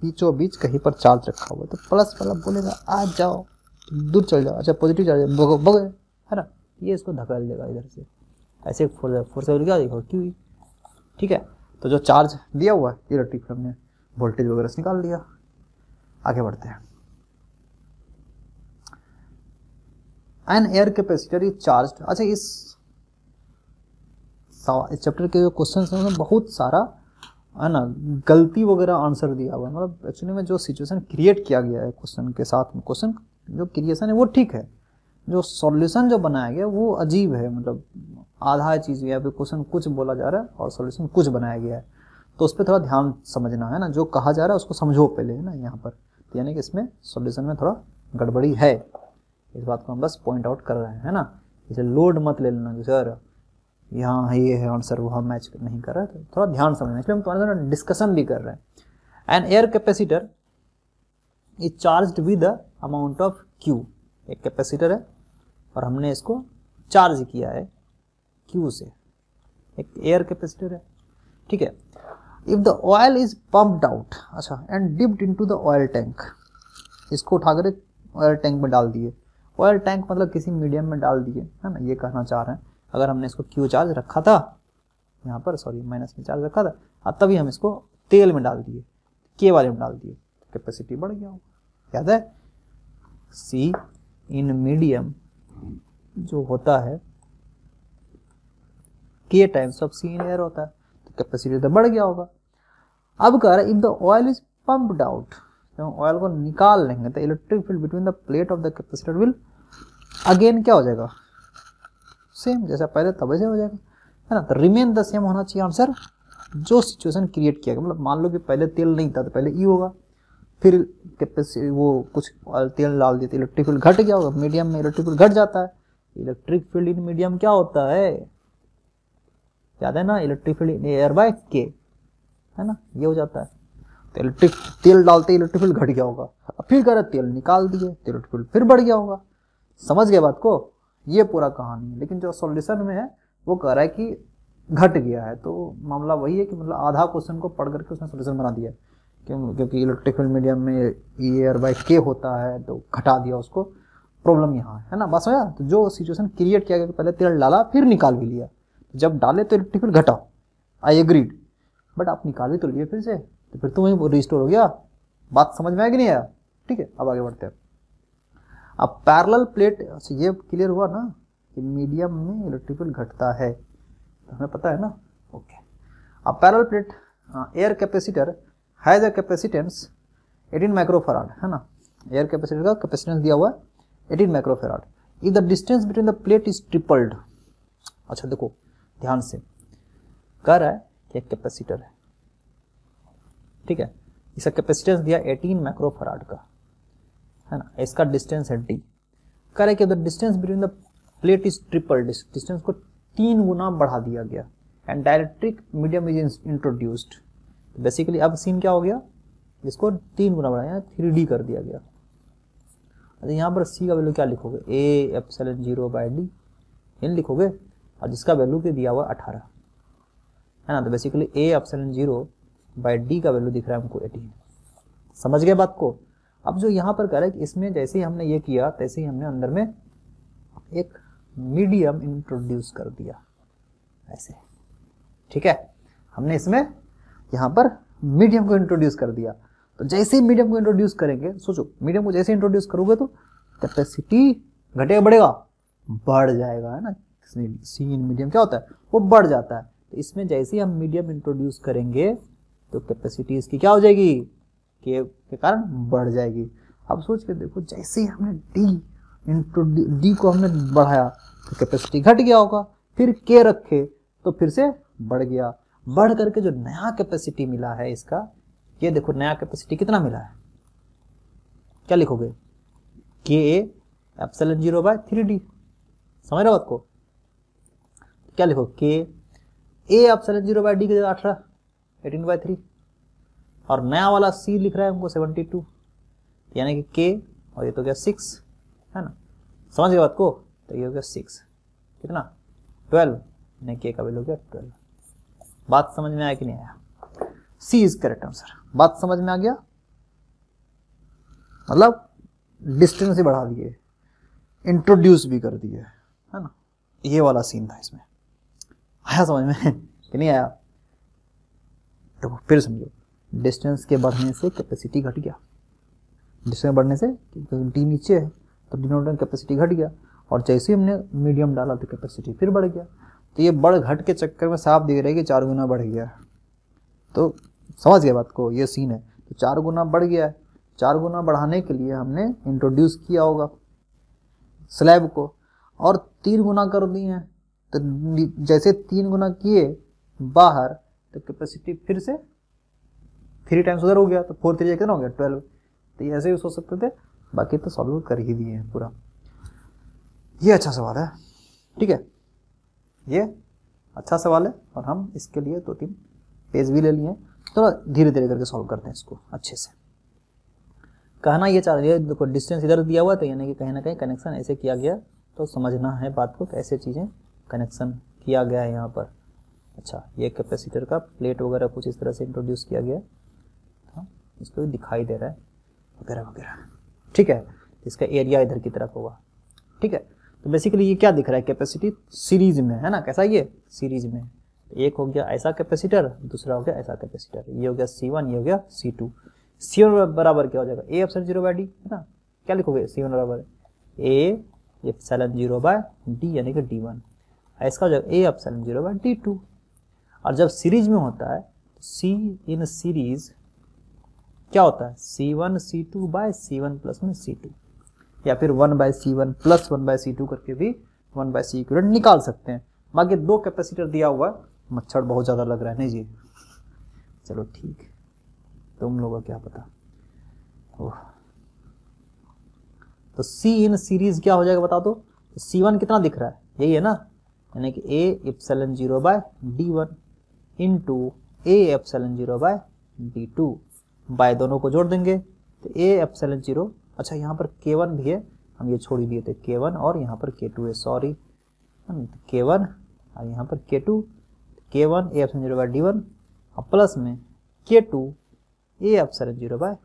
बीचों बीच कहीं पर चार्ज रखा हुआ तो प्लस वाला बोलेगा आ जाओ दूर चल जाओ अच्छा पॉजिटिव चार्ज भगो भगो है ना ये इसको धकेल देगा इधर से ऐसे फोर्स फोर्सेबल क्या देखो क्यों ठीक है तो जो चार्ज दिया हुआ है इलेक्ट्रिक ने वोल्टेज वगैरह से निकाल लिया आगे बढ़ते हैं an air capacitor is charge अच्छा इस इस चैप्टर के जो क्वेश्चन हैं उसमें बहुत सारा है ना गलती वगैरह आंसर दिया हुआ है मतलब एक्चुअली में जो सिचुएशन क्रिएट किया गया है क्वेश्चन के साथ में क्वेश्चन जो क्रिएशन है वो ठीक है जो सॉल्यूशन जो बनाया गया वो अजीब है मतलब आधा चीज़ या फिर क्वेश्चन कुछ बोला जा रहा है और सॉल्यूशन कुछ बनाया गया है तो उस पर थोड़ा ध्यान समझना है ना जो कहा जा रहा है उसको समझो पहले है ना यहाँ पर तो यानी कि इसमें सॉल्यूशन में थोड़ा गड़बड़ी है इस बात को हम बस पॉइंट आउट कर रहे हैं है ना इसे लोड मत ले लेना कि सर यहाँ ये है आंसर वह मैच नहीं कर रहा है तो थोड़ा ध्यान समझना इसलिए हम तुम्हारे डिस्कशन भी कर रहे हैं and air capacitor is charge with amount of Q एक कैपेसिटर है और हमने इसको चार्ज किया है क्यू से एक एयर कैपेसिटर है ठीक है if the oil is pumped out अच्छा and dipped into the oil tank इसको उठाकर ऑयल टैंक में डाल दिए ऑयल टैंक मतलब किसी मीडियम में डाल दिए है ना ये कहना चाह रहे हैं अगर हमने इसको क्यू चार्ज रखा था यहाँ पर सॉरी माइनस में चार्ज रखा था तभी हम इसको तेल में डाल दिए के वाले में डाल दिए कैपेसिटी बढ़ गया होगा याद है सी इन मीडियम जो होता है K times of C in air होता है तो कैपेसिटी तो बढ़ गया होगा अब कह रहा है if the oil is pumped out जब हम ऑयल को निकाल लेंगे तो electric field between the plate of the capacitor will again क्या हो जाएगा सेम जैसा पहले तब से हो जाएगा है ना तो रिमेन द सेम होना चाहिए आंसर जो सिचुएशन क्रिएट किया गया मतलब मान लो कि पहले तेल नहीं था तो पहले ई e होगा फिर वो कुछ तेल डाल देते इलेक्ट्रिक फील्ड घट गया होगा मीडियम में इलेक्ट्रिक फील्ड घट जाता है इलेक्ट्रिक फील्ड इन मीडियम क्या होता है याद है ना electric field in air by K है ना ये हो जाता है तो इलेक्ट्रिक तेल डालते इलेक्ट्रिक फील्ड घट गया होगा फिर कह रहे तेल निकाल दिए तो इलेक्ट्रिक फील्ड फिर बढ़ गया होगा समझ गया बात को ये पूरा कहानी है लेकिन जो सोल्यूशन में है वो कह रहा है कि घट गया है तो मामला वही है कि मतलब आधा क्वेश्चन को पढ़ करके उसने सोल्यूशन बना दिया है क्यों क्योंकि इलेक्ट्रिक फील्ड मीडियम में एयर बाई के होता है तो घटा दिया उसको प्रॉब्लम यहाँ है ना बस होया तो जो सिचुएशन क्रिएट किया गया कि पहले तेल डाला फिर निकाल भी लिया जब डाले तो इलेक्ट्रिक फील्ड घटाओ आई एग्रीड बट आप निकाल भी तो लिए फिर से तो फिर तो वही रिस्टोर हो गया बात समझ में आएगी नहीं आया ठीक है अब आगे बढ़ते हैं अब पैरल प्लेट अच्छा ये क्लियर हुआ ना कि मीडियम में इलेक्ट्रिक फील्ड घटता है तो हमें पता है ना ओके अब parallel plate air capacitor has the capacitance 18 microfarad है ना एयर कैपेसिटी का कैपेसिटेंस दिया हुआ है 18 microfarad if the distance between the plate is tripled अच्छा देखो ध्यान से कह रहा है एक कैपेसिटर है ठीक है इसका कैपेसिटेंस दिया 18 माइक्रोफेराड का है ना इसका डिस्टेंस है डी कह रहा है कि the distance between the plate is triple distance को तीन गुना बढ़ा दिया गया and dielectric medium is introduced basically अब सीन क्या हो गया इसको तीन गुना बढ़ाया थ्री डी कर दिया गया अच्छा यहाँ पर सी का वैल्यू क्या लिखोगे A epsilon zero by D इन लिखोगे और जिसका वैल्यू क्या दिया हुआ अठारह है ना तो basically A epsilon zero by D का वैल्यू दिख रहा है हमको एटीन समझ गए बात को अब जो यहाँ पर कह रहा है कि इसमें जैसे ही हमने ये किया तैसे ही हमने अंदर में एक मीडियम इंट्रोड्यूस कर दिया ऐसे ठीक है हमने इसमें यहाँ पर मीडियम को इंट्रोड्यूस कर दिया तो जैसे ही मीडियम को इंट्रोड्यूस करेंगे सोचो मीडियम को जैसे इंट्रोड्यूस करोगे तो कैपेसिटी घटेगा बढ़ेगा बढ़ जाएगा है ना सी इन मीडियम क्या होता है वो बढ़ जाता है तो इसमें जैसे ही हम मीडियम इंट्रोड्यूस करेंगे तो कैपेसिटी इसकी क्या हो जाएगी के के कारण बढ़ जाएगी अब सोच के देखो जैसे ही हमने डी इंट्रोड्यू डी को हमने बढ़ाया तो कैपेसिटी घट गया होगा फिर के रखे तो फिर से बढ़ गया बढ़ करके जो नया कैपेसिटी मिला है इसका ये देखो नया कैपेसिटी कितना मिला है क्या लिखोगे K epsilon zero by three D समझ रहे हो आपको क्या लिखो K A epsilon zero by D की जगह अठारह एटीन बाय थ्री और नया वाला सी लिख रहा है हमको सेवनटी टू यानी कि के और ये तो क्या सिक्स है ना समझ गए बात को तो ये हो गया सिक्स कितना ट्वेल्व यानी के का वैल्यू हो गया ट्वेल्व बात समझ में आया कि नहीं आया सी इज करेक्ट आंसर बात समझ में आ गया मतलब डिस्टेंस ही बढ़ा दिए इंट्रोड्यूस भी कर दिए है ना ये वाला सीन था इसमें आया समझ में कि नहीं आया देखो तो फिर समझो डिस्टेंस के बढ़ने से कैपेसिटी घट गया डिस्टेंस बढ़ने से डी नीचे है तो डिनोमिनेटर कैपेसिटी घट गया और जैसे ही हमने मीडियम डाला तो कैपेसिटी फिर बढ़ गया तो ये बढ़ घट के चक्कर में साफ दिख रहा है कि चार गुना बढ़ गया तो समझ गया बात को ये सीन है तो चार गुना बढ़ गया है चार गुना बढ़ाने के लिए हमने इंट्रोड्यूस किया होगा स्लैब को और तीन गुना कर दिए हैं तो जैसे तीन गुना किए बाहर तो कैपेसिटी फिर से थ्री टाइम्स उधर हो गया तो फोर थ्री कितना हो गया ट्वेल्व तो ये ऐसे भी सोच सकते थे बाकी तो सॉल्व कर ही दिए हैं पूरा ये अच्छा सवाल है ठीक है ये अच्छा सवाल है और हम इसके लिए दो तीन पेज भी ले लिए तो धीरे धीरे करके सॉल्व करते हैं इसको अच्छे से कहना ये चाह रही है देखो डिस्टेंस इधर दिया हुआ तो यानी कि कहीं ना कहीं कनेक्शन ऐसे किया गया तो समझना है बात को कैसे चीज़ें कनेक्शन किया गया है यहाँ पर अच्छा ये कैपेसिटर का प्लेट वगैरह कुछ इस तरह से इंट्रोड्यूस किया गया था हाँ, इसको दिखाई दे रहा है वगैरह वगैरह ठीक है इसका एरिया इधर की तरफ होगा ठीक है तो बेसिकली ये क्या दिख रहा है कैपेसिटी सीरीज में है ना कैसा ये सीरीज में एक हो गया ऐसा कैपेसिटर दूसरा हो गया ऐसा कैपेसिटर ये हो गया सी वन ये हो गया सी टू सी वन बराबर क्या हो जाएगा A F zero by D है ना क्या लिखोगे सी वन बराबर A F zero by D यानी कि डी वन ऐसा हो जाएगा A F zero by D two और जब सीरीज में होता है सी इन सीरीज क्या होता है C one C two by C one plus में सी टू या फिर one by C one plus one by C two करके भी वन बाय सी इक्विवेलेंट निकाल सकते हैं बाकी दो कैपेसिटर दिया हुआ है मच्छर बहुत ज़्यादा लग रहा है नहीं जी चलो ठीक तुम तो लोगों का क्या पता ओह तो सी इन सीरीज क्या हो जाएगा बता दो तो सी वन कितना दिख रहा है यही है ना यानी कि A epsilon zero by D one into A epsilon zero by D two बाय दोनों को जोड़ देंगे तो ए एप्सलन जीरो अच्छा यहाँ पर के वन भी है हम ये छोड़ ही दिए थे के वन और यहाँ पर के टू है सॉरी के वन और यहाँ पर K two K one A epsilon zero by D one और प्लस में K two A epsilon zero by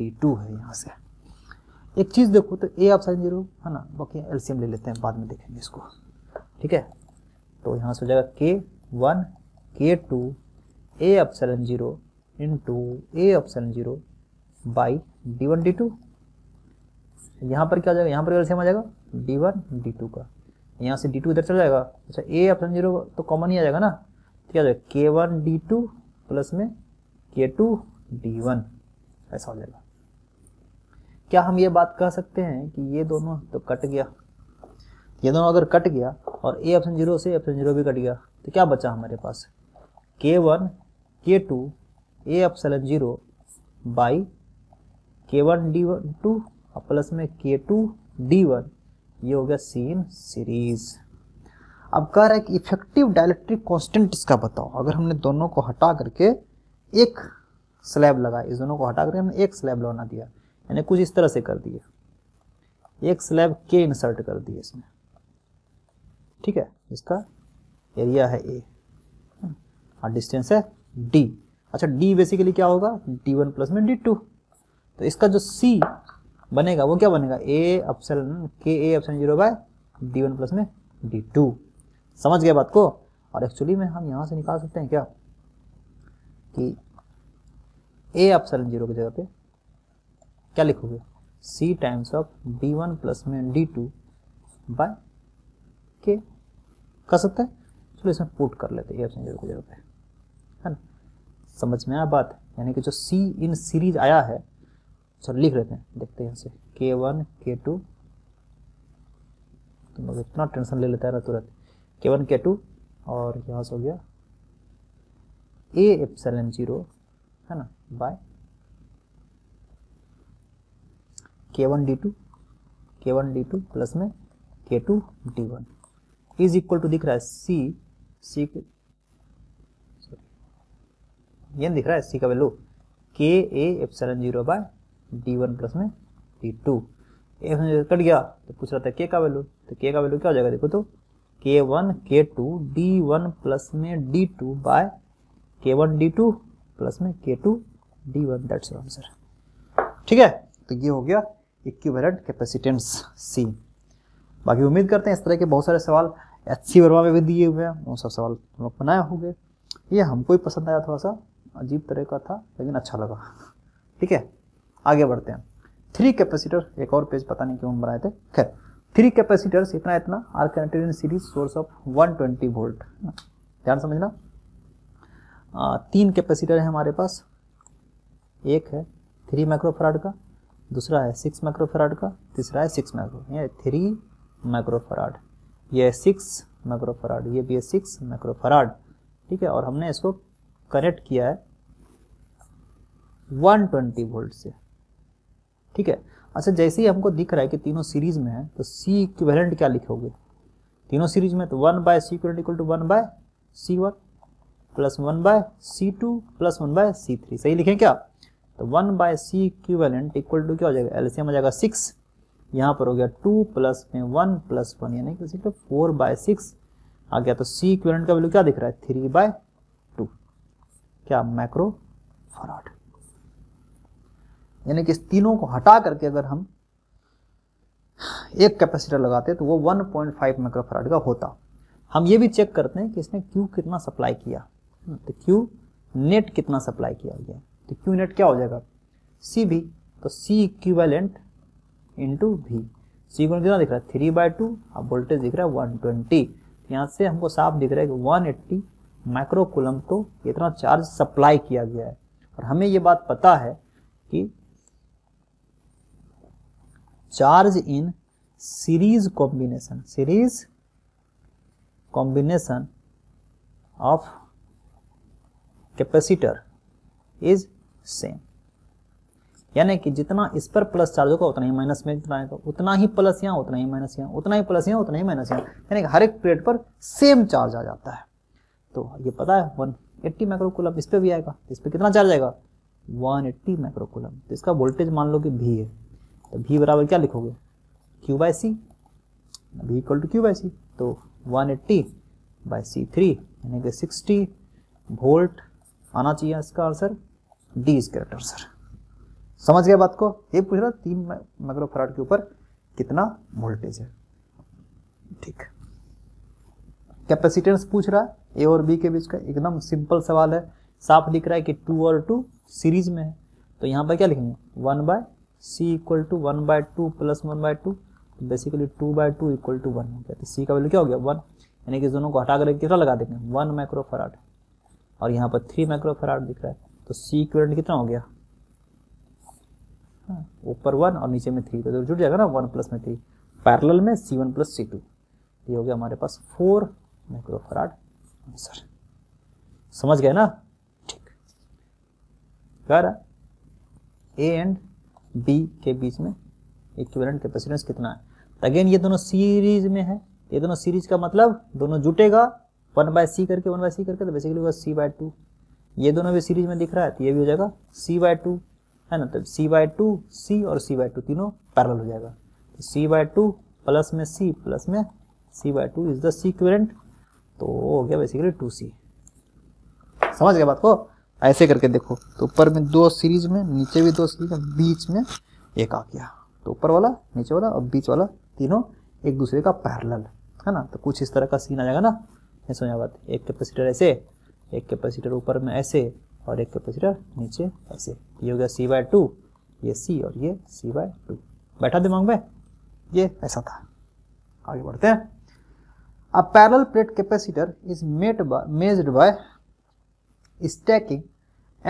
D two है यहाँ से एक चीज़ देखो तो ए ऑप्शन जीरो है ना बाकी एलसीएम ले लेते हैं बाद में देखेंगे इसको ठीक है तो यहाँ से हो जाएगा K one K two A epsilon zero into A epsilon zero by D one D two यहाँ पर क्या हो जाएगा यहाँ पर अगर सेम आ जाएगा डी वन डी टू का यहाँ से डी टू इधर चल जाएगा अच्छा ए ऑप्शन जीरो तो कॉमन तो ही आ जाएगा ना तो क्या हो जाएगा K one D two plus में के टू डी वन ऐसा हो जाएगा क्या हम ये बात कह सकते हैं कि ये दोनों तो कट गया ये दोनों अगर कट गया और ए ऑप्शन जीरो से ऑप्शन जीरो भी कट गया तो क्या बचा हमारे पास K one K two A epsilon zero by K one D one two और प्लस में के टू डी वन ये हो गया सी इन सीरीज अब कह रहा है कि इफेक्टिव डायलेक्ट्रिक कॉन्स्टेंट इसका बताओ अगर हमने दोनों को हटा करके एक स्लैब लगाया इस दोनों को हटा करके हमने एक स्लैब लगाना दिया यानी कुछ इस तरह से कर दिया एक स्लैब के इंसर्ट कर दिए इसमें ठीक है इसका एरिया है ए और डिस्टेंस है डी अच्छा डी बेसिकली क्या होगा डी वन प्लस में डी टू तो इसका जो सी बनेगा वो क्या बनेगा A epsilon K A epsilon zero by D one plus में डी टू समझ गया बात को और एक्चुअली में हम यहाँ से निकाल सकते हैं क्या कि ए अपसन जीरो की जगह पे क्या लिखोगे C times of D one plus में डी टू बाय के कर सकते हैं चलो इसमें पुट कर लेते हैं ऑप्शन जीरो की जगह पे है ना समझ में आया बात यानी कि जो सी इन सीरीज आया है सर लिख लेते हैं देखते हैं इनसे के वन के टू तुम लोग इतना टेंशन ले लेता है ना तुरंत के वन के टू और यहाँ से हो गया ए एप्सलन जीरो है ना by K one D two K one D two plus में K two D one is equal to दिख रहा है सी सी ये दिख रहा है सी का value K A F epsilon zero by D one plus में डी टू एक कट गया तो पूछ रहा था के का वैल्यू तो के का वैल्यू क्या हो जाएगा देखो तो K one K two D one plus में D two by K one D two plus में K two D one that's answer ठीक है तो ये हो गया इक्विवेलेंट कैपेसिटेंस सी बाकी उम्मीद करते हैं इस तरह के बहुत सारे सवाल एच सी वर्मा में भी दिए हुए हैं वो सब सवाल हम लोग बनाए होंगे ये हमको ही पसंद आया थोड़ा सा अजीब तरह का था लेकिन अच्छा लगा ठीक है आगे बढ़ते हैं थ्री कैपेसिटर एक और पेज पता नहीं क्यों बनाए थे खैर थ्री कैपेसिटर्स इतना इतना are connected in series source of 120 volt ध्यान समझना आ, तीन कैपेसिटर है हमारे पास एक है थ्री माइक्रोफराड का दूसरा है सिक्स माइक्रोफराड का तीसरा है सिक्स माइक्रो ये थ्री माइक्रोफराड ये सिक्स माइक्रोफराड ये भी है सिक्स माइक्रोफराड ठीक है और हमने इसको कनेक्ट किया है 120 वोल्ट से ठीक है अच्छा जैसे ही हमको दिख रहा है कि तीनों सीरीज में है तो सी इक्वेलेंट क्या लिखोगे तीनों सीरीज में तो one by C equivalent equal to one by C one plus one by C two plus one by C three सही लिखें क्या तो one by C equivalent equal to क्या हो जाएगा एलसीएम हो जाएगा सिक्स यहाँ पर हो गया टू प्लस में वन प्लस वन यानी कि फोर बाय सिक्स आ गया तो सी इक्वेलेंट का वैल्यू क्या दिख रहा है थ्री बाय टू क्या मैक्रो फराड यानी कि इस तीनों को हटा करके अगर हम एक कैपेसिटर लगाते तो वो 1.5 पॉइंट माइक्रोफराड का होता हम ये भी चेक करते हैं कि इसने क्यू कितना सप्लाई किया तो क्यू नेट कितना सप्लाई किया गया तो क्यू नेट क्या हो जाएगा सी भी तो सी इक्वेलेंट इन टू भी सी को कितना दिख रहा है थ्री बाई टू अब वोल्टेज दिख रहा है वन ट्वेंटी तो यहाँ से हमको साफ दिख रहा है कि वन एट्टी माइक्रोकुलम को तो इतना चार्ज सप्लाई किया गया है और हमें ये बात पता है कि charge in series combination series combination of capacitor is same यानी कि जितना इस पर प्लस चार्ज होगा उतना ही माइनस में जितना है उतना ही प्लस यहाँ उतना ही माइनस यहाँ उतना ही प्लस यहाँ उतना ही माइनस यहाँ यानी कि हर एक प्लेट पर सेम चार्ज आ जाता है तो ये पता है वन एट्टी माइक्रोकुलम इस पर भी आएगा तो इस पर कितना चार्ज आएगा वन एट्टी माइक्रोकुलम तो इसका वोल्टेज मान लो कि भी है तो भी बराबर क्या लिखोगे क्यू बाई सी भी equal to Q by C तो 180 एट्टी बाई सी थ्री यानी कि सिक्सटी वोल्ट आना चाहिए इसका answer D is correct answer समझ गया बात को ये पूछ रहा तीन माइक्रोफराड के ऊपर कितना वोल्टेज है ठीक कैपेसिटेंस पूछ रहा है ए और बी के बीच का एकदम सिंपल सवाल है साफ लिख रहा है कि टू और टू सीरीज में है तो यहाँ पर क्या लिखेंगे one by C equal to one by two plus one by two तो basically two by two equal to one हो गया तो सी का वैल्यू क्या हो गया वन यानी कि दोनों को हटा कर कितना लगा देंगे वन माइक्रो फराड और यहाँ पर थ्री माइक्रो फराड दिख रहा है तो सी इक्वल कितना हो गया हाँ, ऊपर वन और नीचे में थ्री तो जुट जाएगा ना वन प्लस में थ्री पैरल में C one plus C two ये हो गया हमारे पास फोर माइक्रो फराड आंसर समझ गए ना ठीक कह रहा ए एंड बी के बीच में इक्विवेलेंट कैपेसिटेंस कितना है अगेन ये दोनों सीरीज में है ये दोनों सीरीज का मतलब दोनों जुटेगा वन बाय सी करके वन बाय सी करके तो बेसिकली होगा सी बाय टू ये दोनों भी सीरीज में दिख रहा है तो ये भी हो जाएगा सी बाय टू है ना तो सी बाय टू सी और सी बाय टू तीनों पैरल हो जाएगा तो सी बाय टू प्लस में सी प्लस में C by two is the sequent तो हो गया बेसिकली टू सी समझ गया बात को ऐसे करके देखो तो ऊपर में दो सीरीज में नीचे भी दो सीरीज में बीच में एक आ गया तो ऊपर वाला नीचे वाला और बीच वाला तीनों एक दूसरे का पैरल है ना तो कुछ इस तरह का सीन आ जाएगा ना ऐसे हो जाएगा एक कैपेसिटर ऐसे एक कैपेसिटर ऊपर में ऐसे और एक कैपेसिटर नीचे ऐसे ये हो गया सी बाय टू ये सी और ये सी बाय टू बैठा दिमाग में ये ऐसा था आगे बढ़ते हैं a parallel plate capacitor is made measured by stacking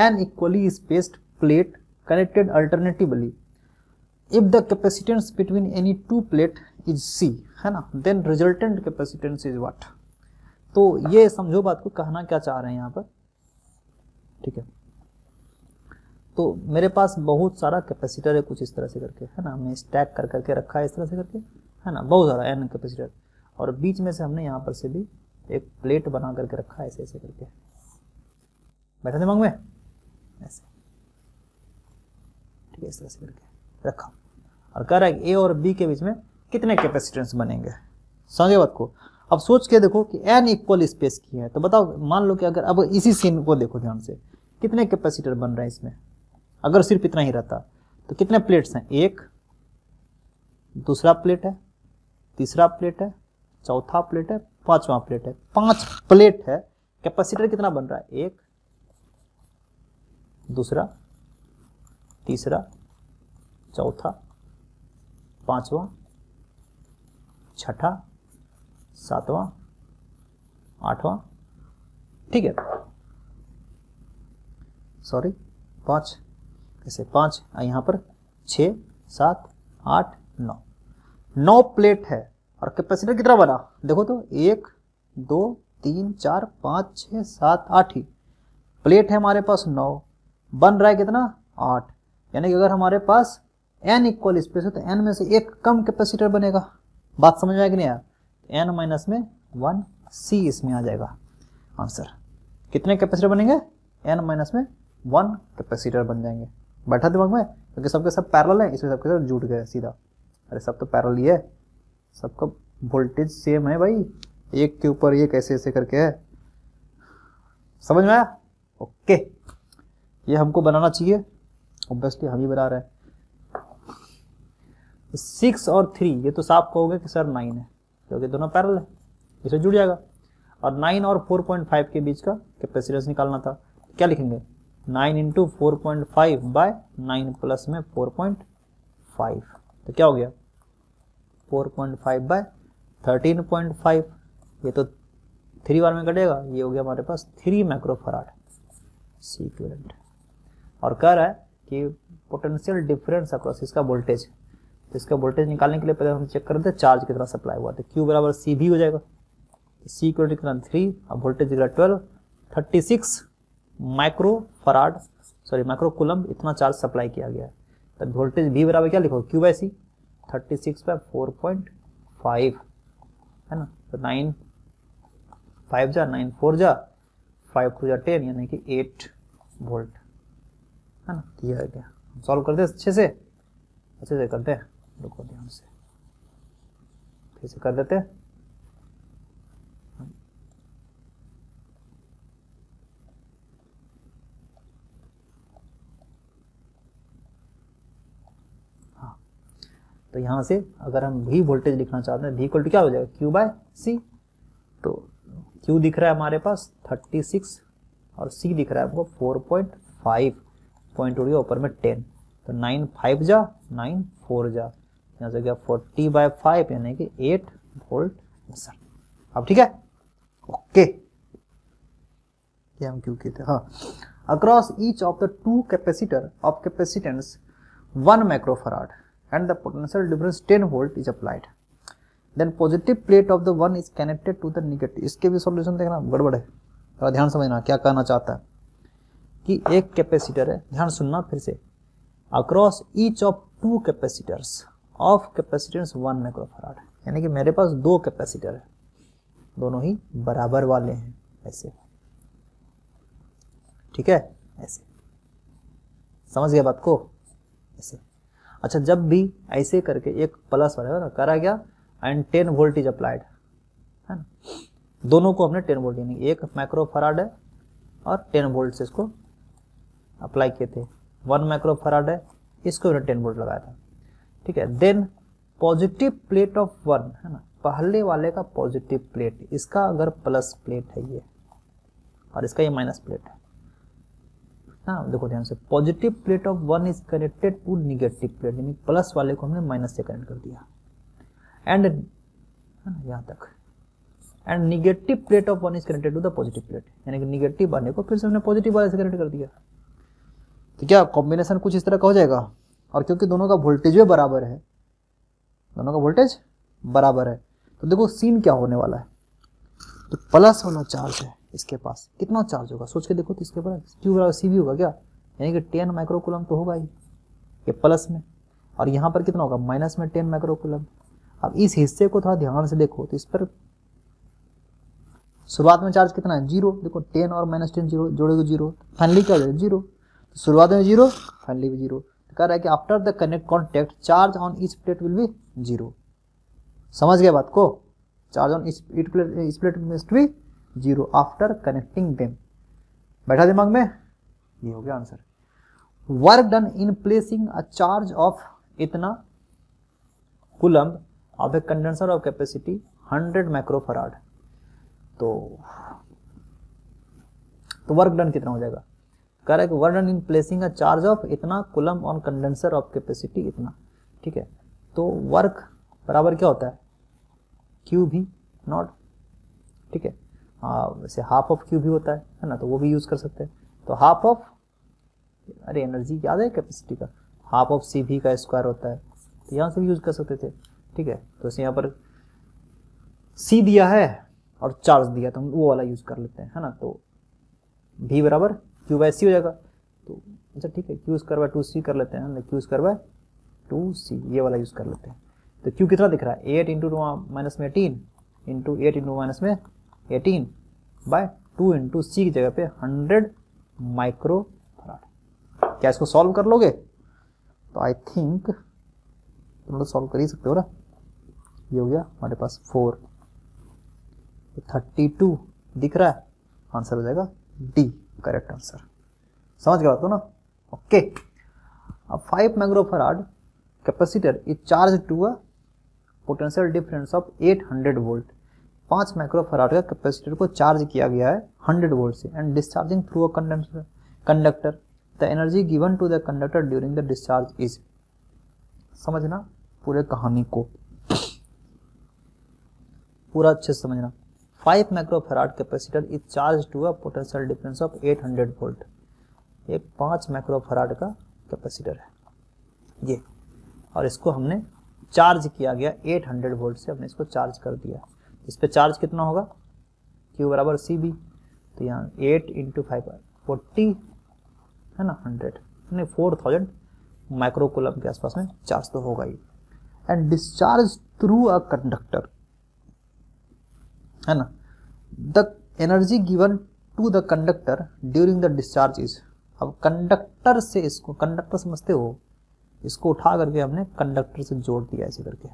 an equally spaced plate connected alternatively if the capacitance between any two plate is c है ना then resultant capacitance is what तो ये समझो बात को कहना क्या चाह रहे हैं यहाँ पर ठीक है तो मेरे पास बहुत सारा कैपेसिटर है कुछ इस तरह से करके है ना हमने स्टैक कर करके रखा है इस तरह से करके है ना बहुत सारा एन कैपेसिटर और बीच में से हमने यहाँ पर से भी एक प्लेट बना करके रखा है ऐसे ऐसे करके बैठा दिमाग में ऐसे ठीक है इस तरह से करके रखा और कह रहा है ए और बी के बीच में कितने कैपेसिटेंस बनेंगे समझे बात को अब सोच के देखो कि एन इक्वल स्पेस की है तो बताओ मान लो कि अगर अब इसी सीन को देखो ध्यान से कितने कैपेसिटर बन रहे हैं इसमें अगर सिर्फ इतना ही रहता तो कितने प्लेट्स हैं एक दूसरा प्लेट है तीसरा प्लेट है चौथा प्लेट है पांचवा प्लेट है पांच प्लेट है कैपेसिटर कितना बन रहा है एक दूसरा तीसरा चौथा पांचवा छठा सातवां आठवां ठीक है सॉरी पांच कैसे पांच यहां पर छ सात आठ नौ नौ प्लेट है और कैपेसिटर कितना बना देखो तो एक दो तीन चार पाँच छ सात आठ ही प्लेट है हमारे पास नौ बन रहा है कितना आठ यानी कि अगर हमारे पास एन इक्वल स्पेस है तो एन में से एक कम कैपेसिटर बनेगा बात समझ आएगी नहीं आया एन तो माइनस में वन सी इसमें आ जाएगा आंसर कितने कैपेसिटर बनेंगे एन माइनस में वन कैपेसिटर बन जाएंगे बैठा दिमाग में क्योंकि सबके सब पैरल है इसमें सबके सब जुट गए सीधा अरे सब तो पैरल ही है सबका वोल्टेज सेम है भाई एक के ऊपर ये कैसे ऐसे करके है समझ में आया ये हमको बनाना चाहिए ऑब्वियसली हम ही बना रहे हैं सिक्स और थ्री ये तो साफ कहोगे कि सर नाइन है क्योंकि दोनों पैरल है इसे जुड़ जाएगा और नाइन और फोर पॉइंट फाइव के बीच का कैपेसिटेंस निकालना था क्या लिखेंगे nine into four point five by nine plus में फोर पॉइंट फाइव तो क्या हो गया four point five by thirteen point five ये तो थ्री बार में कटेगा ये हो गया हमारे पास थ्री माइक्रोफराड सी इक्विवेलेंट और कह रहा है कि पोटेंशियल डिफरेंस अक्रॉस इसका वोल्टेज तो इसका वोल्टेज निकालने के लिए पहले हम चेक कर देते चार्ज कितना सप्लाई हुआ तो क्यू बराबर सी भी हो जाएगा सी तो क्यू कितना थ्री और वोल्टेज कितना twelve thirty six micro farad sorry micro coulomb इतना चार्ज सप्लाई किया गया तब वोल्टेज भी बराबर क्या लिखो Q by C thirty six by four point five है ना तो नाइन फाइव जा नाइन फोर जा फाइव टू जा टेन यानी कि एट वोल्ट है ना दिया गया सॉल्व कर दे अच्छे से अच्छे से कर दे रुको ध्यान से फिर से कर देते हाँ तो यहां से अगर हम भी वोल्टेज लिखना चाहते हैं भी क्या हो जाएगा क्यू बाय सी तो क्यू दिख रहा है हमारे पास थर्टी सिक्स और सी दिख रहा है हमको फोर पॉइंट फाइव पॉइंट उड़ गया ऊपर में टेन तो नाइन फाइव जा नाइन फोर जा यहाँ से गया फोर्टी बाय फाइव यानी कि एट वोल्ट आंसर अब ठीक है ओके हम क्यों कहते हैं हाँ across each of the two capacitor of capacitance one microfarad and the potential difference ten volt is applied then positive plate of the one is connected to the negative इसके भी सॉल्यूशन देखना गड़बड़ है थोड़ा ध्यान समझना क्या कहना चाहता है कि एक कैपेसिटर है ध्यान सुनना फिर से across each of two capacitors of capacitance one microfarad यानी कि मेरे पास दो कैपेसिटर है दोनों ही बराबर वाले हैं ऐसे ठीक है ऐसे समझ गया बात को ऐसे अच्छा जब भी ऐसे करके एक प्लस वाला करा गया and ten volt is applied है ना दोनों को हमने टेन वोल्ट यानी एक माइक्रो है और टेन वोल्ट से इसको अप्लाई किए थे वन माइक्रो फराड है इसको उन्होंने टेन वोल्ट लगाया था ठीक है then positive plate of one है ना पहले वाले का पॉजिटिव प्लेट इसका अगर प्लस प्लेट है ये और इसका ये माइनस प्लेट है ना देखो ध्यान से positive plate of one is connected to negative plate यानी प्लस वाले को हमने माइनस से कनेक्ट कर दिया एंड यहाँ तक and negative plate of one is connected to the positive plate यानी कि निगेटिव वाले को फिर से हमने पॉजिटिव वाले से कनेक्ट कर दिया तो क्या कॉम्बिनेशन कुछ इस तरह का हो जाएगा और क्योंकि दोनों का वोल्टेज भी बराबर है दोनों का वोल्टेज बराबर है तो देखो सीन क्या होने वाला है तो प्लस वाला चार्ज है इसके पास कितना चार्ज होगा सोच के देखो तो इसके पास क्यू बराबर सी भी होगा क्या यानी कि टेन माइक्रोकुलम तो होगा ही ये प्लस में और यहाँ पर कितना होगा माइनस में टेन माइक्रोकुलम अब इस हिस्से को थोड़ा ध्यान से देखो तो इस पर शुरुआत में चार्ज कितना है जीरो देखो टेन और माइनस टेन जीरो जोड़ेगा जीरो फाइनली क्या हो जाएगा जीरो तो शुरुआत में जीरो फाइनली भी जीरो तो कह रहा है कि after the connect contact charge on इस प्लेट विल बी जीरो समझ गया बात को charge on each plate each plate must be zero after connecting them बैठा दिमाग में ये हो गया answer work done in placing a charge of इतना coulomb of a condenser of capacity 100 microfarad तो तो वर्क डन कितना हो जाएगा correct work done in placing a charge of इतना coulomb on condenser of capacity इतना ठीक है तो वर्क बराबर क्या होता है क्यू भी नॉट ठीक है वैसे हाफ ऑफ क्यू भी होता है है ना तो वो भी यूज कर सकते हैं तो हाफ ऑफ अरे एनर्जी याद है कैपेसिटी का हाफ ऑफ सी भी का स्क्वायर होता है तो यहाँ से भी यूज कर सकते थे ठीक है तो इसे यहाँ पर सी दिया है और चार्ज दिया तो हम वो वाला यूज कर लेते हैं है ना तो भी बराबर क्यू बाई सी हो जाएगा तो अच्छा ठीक है Q square by two C कर लेते हैं Q square by two C ये वाला यूज़ कर लेते हैं तो क्यू कितना दिख रहा है एट इंटू माइनस में eighteen into eight into minus में eighteen by two into C की जगह पे हंड्रेड माइक्रो फराड क्या इसको सॉल्व कर लोगे तो आई थिंक तुम लोग सॉल्व कर ही सकते हो ना ये हो गया हमारे पास फोर थर्टी टू दिख रहा है आंसर हो जाएगा डी करेक्ट आंसर समझ के तो ना ओके अब five micro capacitor is charge to a potential difference of 800 volt पाँच माइक्रो का कैपेसिटर को चार्ज किया गया है 100 वोल्ट से and discharging through a conductor the energy given to the conductor during the discharge is समझना पूरे कहानी को पूरा अच्छे से समझना 5 microfarad capacitor is charge to a potential difference of 800 hundred volt ये 5 माइक्रोफेराड का कैपेसिटर है ये और इसको हमने चार्ज किया गया 800 हंड्रेड वोल्ट से हमने इसको चार्ज कर दिया इस पर चार्ज कितना होगा क्यू बराबर सी बी तो यहाँ एट इंटू फाइव फोर्टी है ना हंड्रेड नहीं फोर थाउजेंड माइक्रोकुलम के आसपास में चार्ज तो होगा ही and discharge through a conductor है ना the energy given to the conductor during the discharge is अब कंडक्टर से इसको कंडक्टर समझते हो इसको उठा करके हमने कंडक्टर से जोड़ दिया ऐसे करके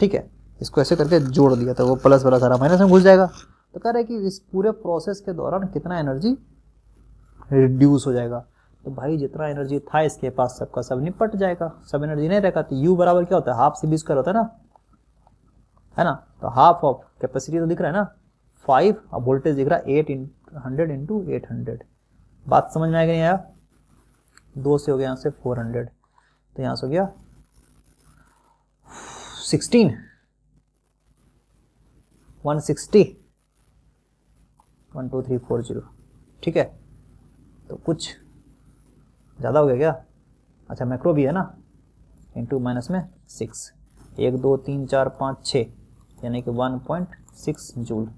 ठीक है इसको ऐसे करके जोड़ दिया तो वो प्लस वाला सारा माइनस में घुस जाएगा तो कह रहे कि इस पूरे प्रोसेस के दौरान कितना एनर्जी रिड्यूस हो जाएगा तो भाई जितना एनर्जी था इसके पास सबका सब निपट जाएगा सब एनर्जी नहीं रहेगा तो यू बराबर क्या होता है हाफ से बीस कर होता है ना है ना तो हाफ ऑफ कैपेसिटी तो दिख रहा है ना फाइव और वोल्टेज दिख रहा है eight in hundred into eight hundred बात समझ में आएगा नहीं आया दो से हो गया यहाँ से फोर हंड्रेड तो यहाँ से हो गया sixteen one sixty one two three four zero ठीक है तो कुछ ज़्यादा हो गया क्या अच्छा मैक्रो भी है ना इंटू माइनस में सिक्स एक दो तीन चार पाँच छः यानी कि 1.6 joule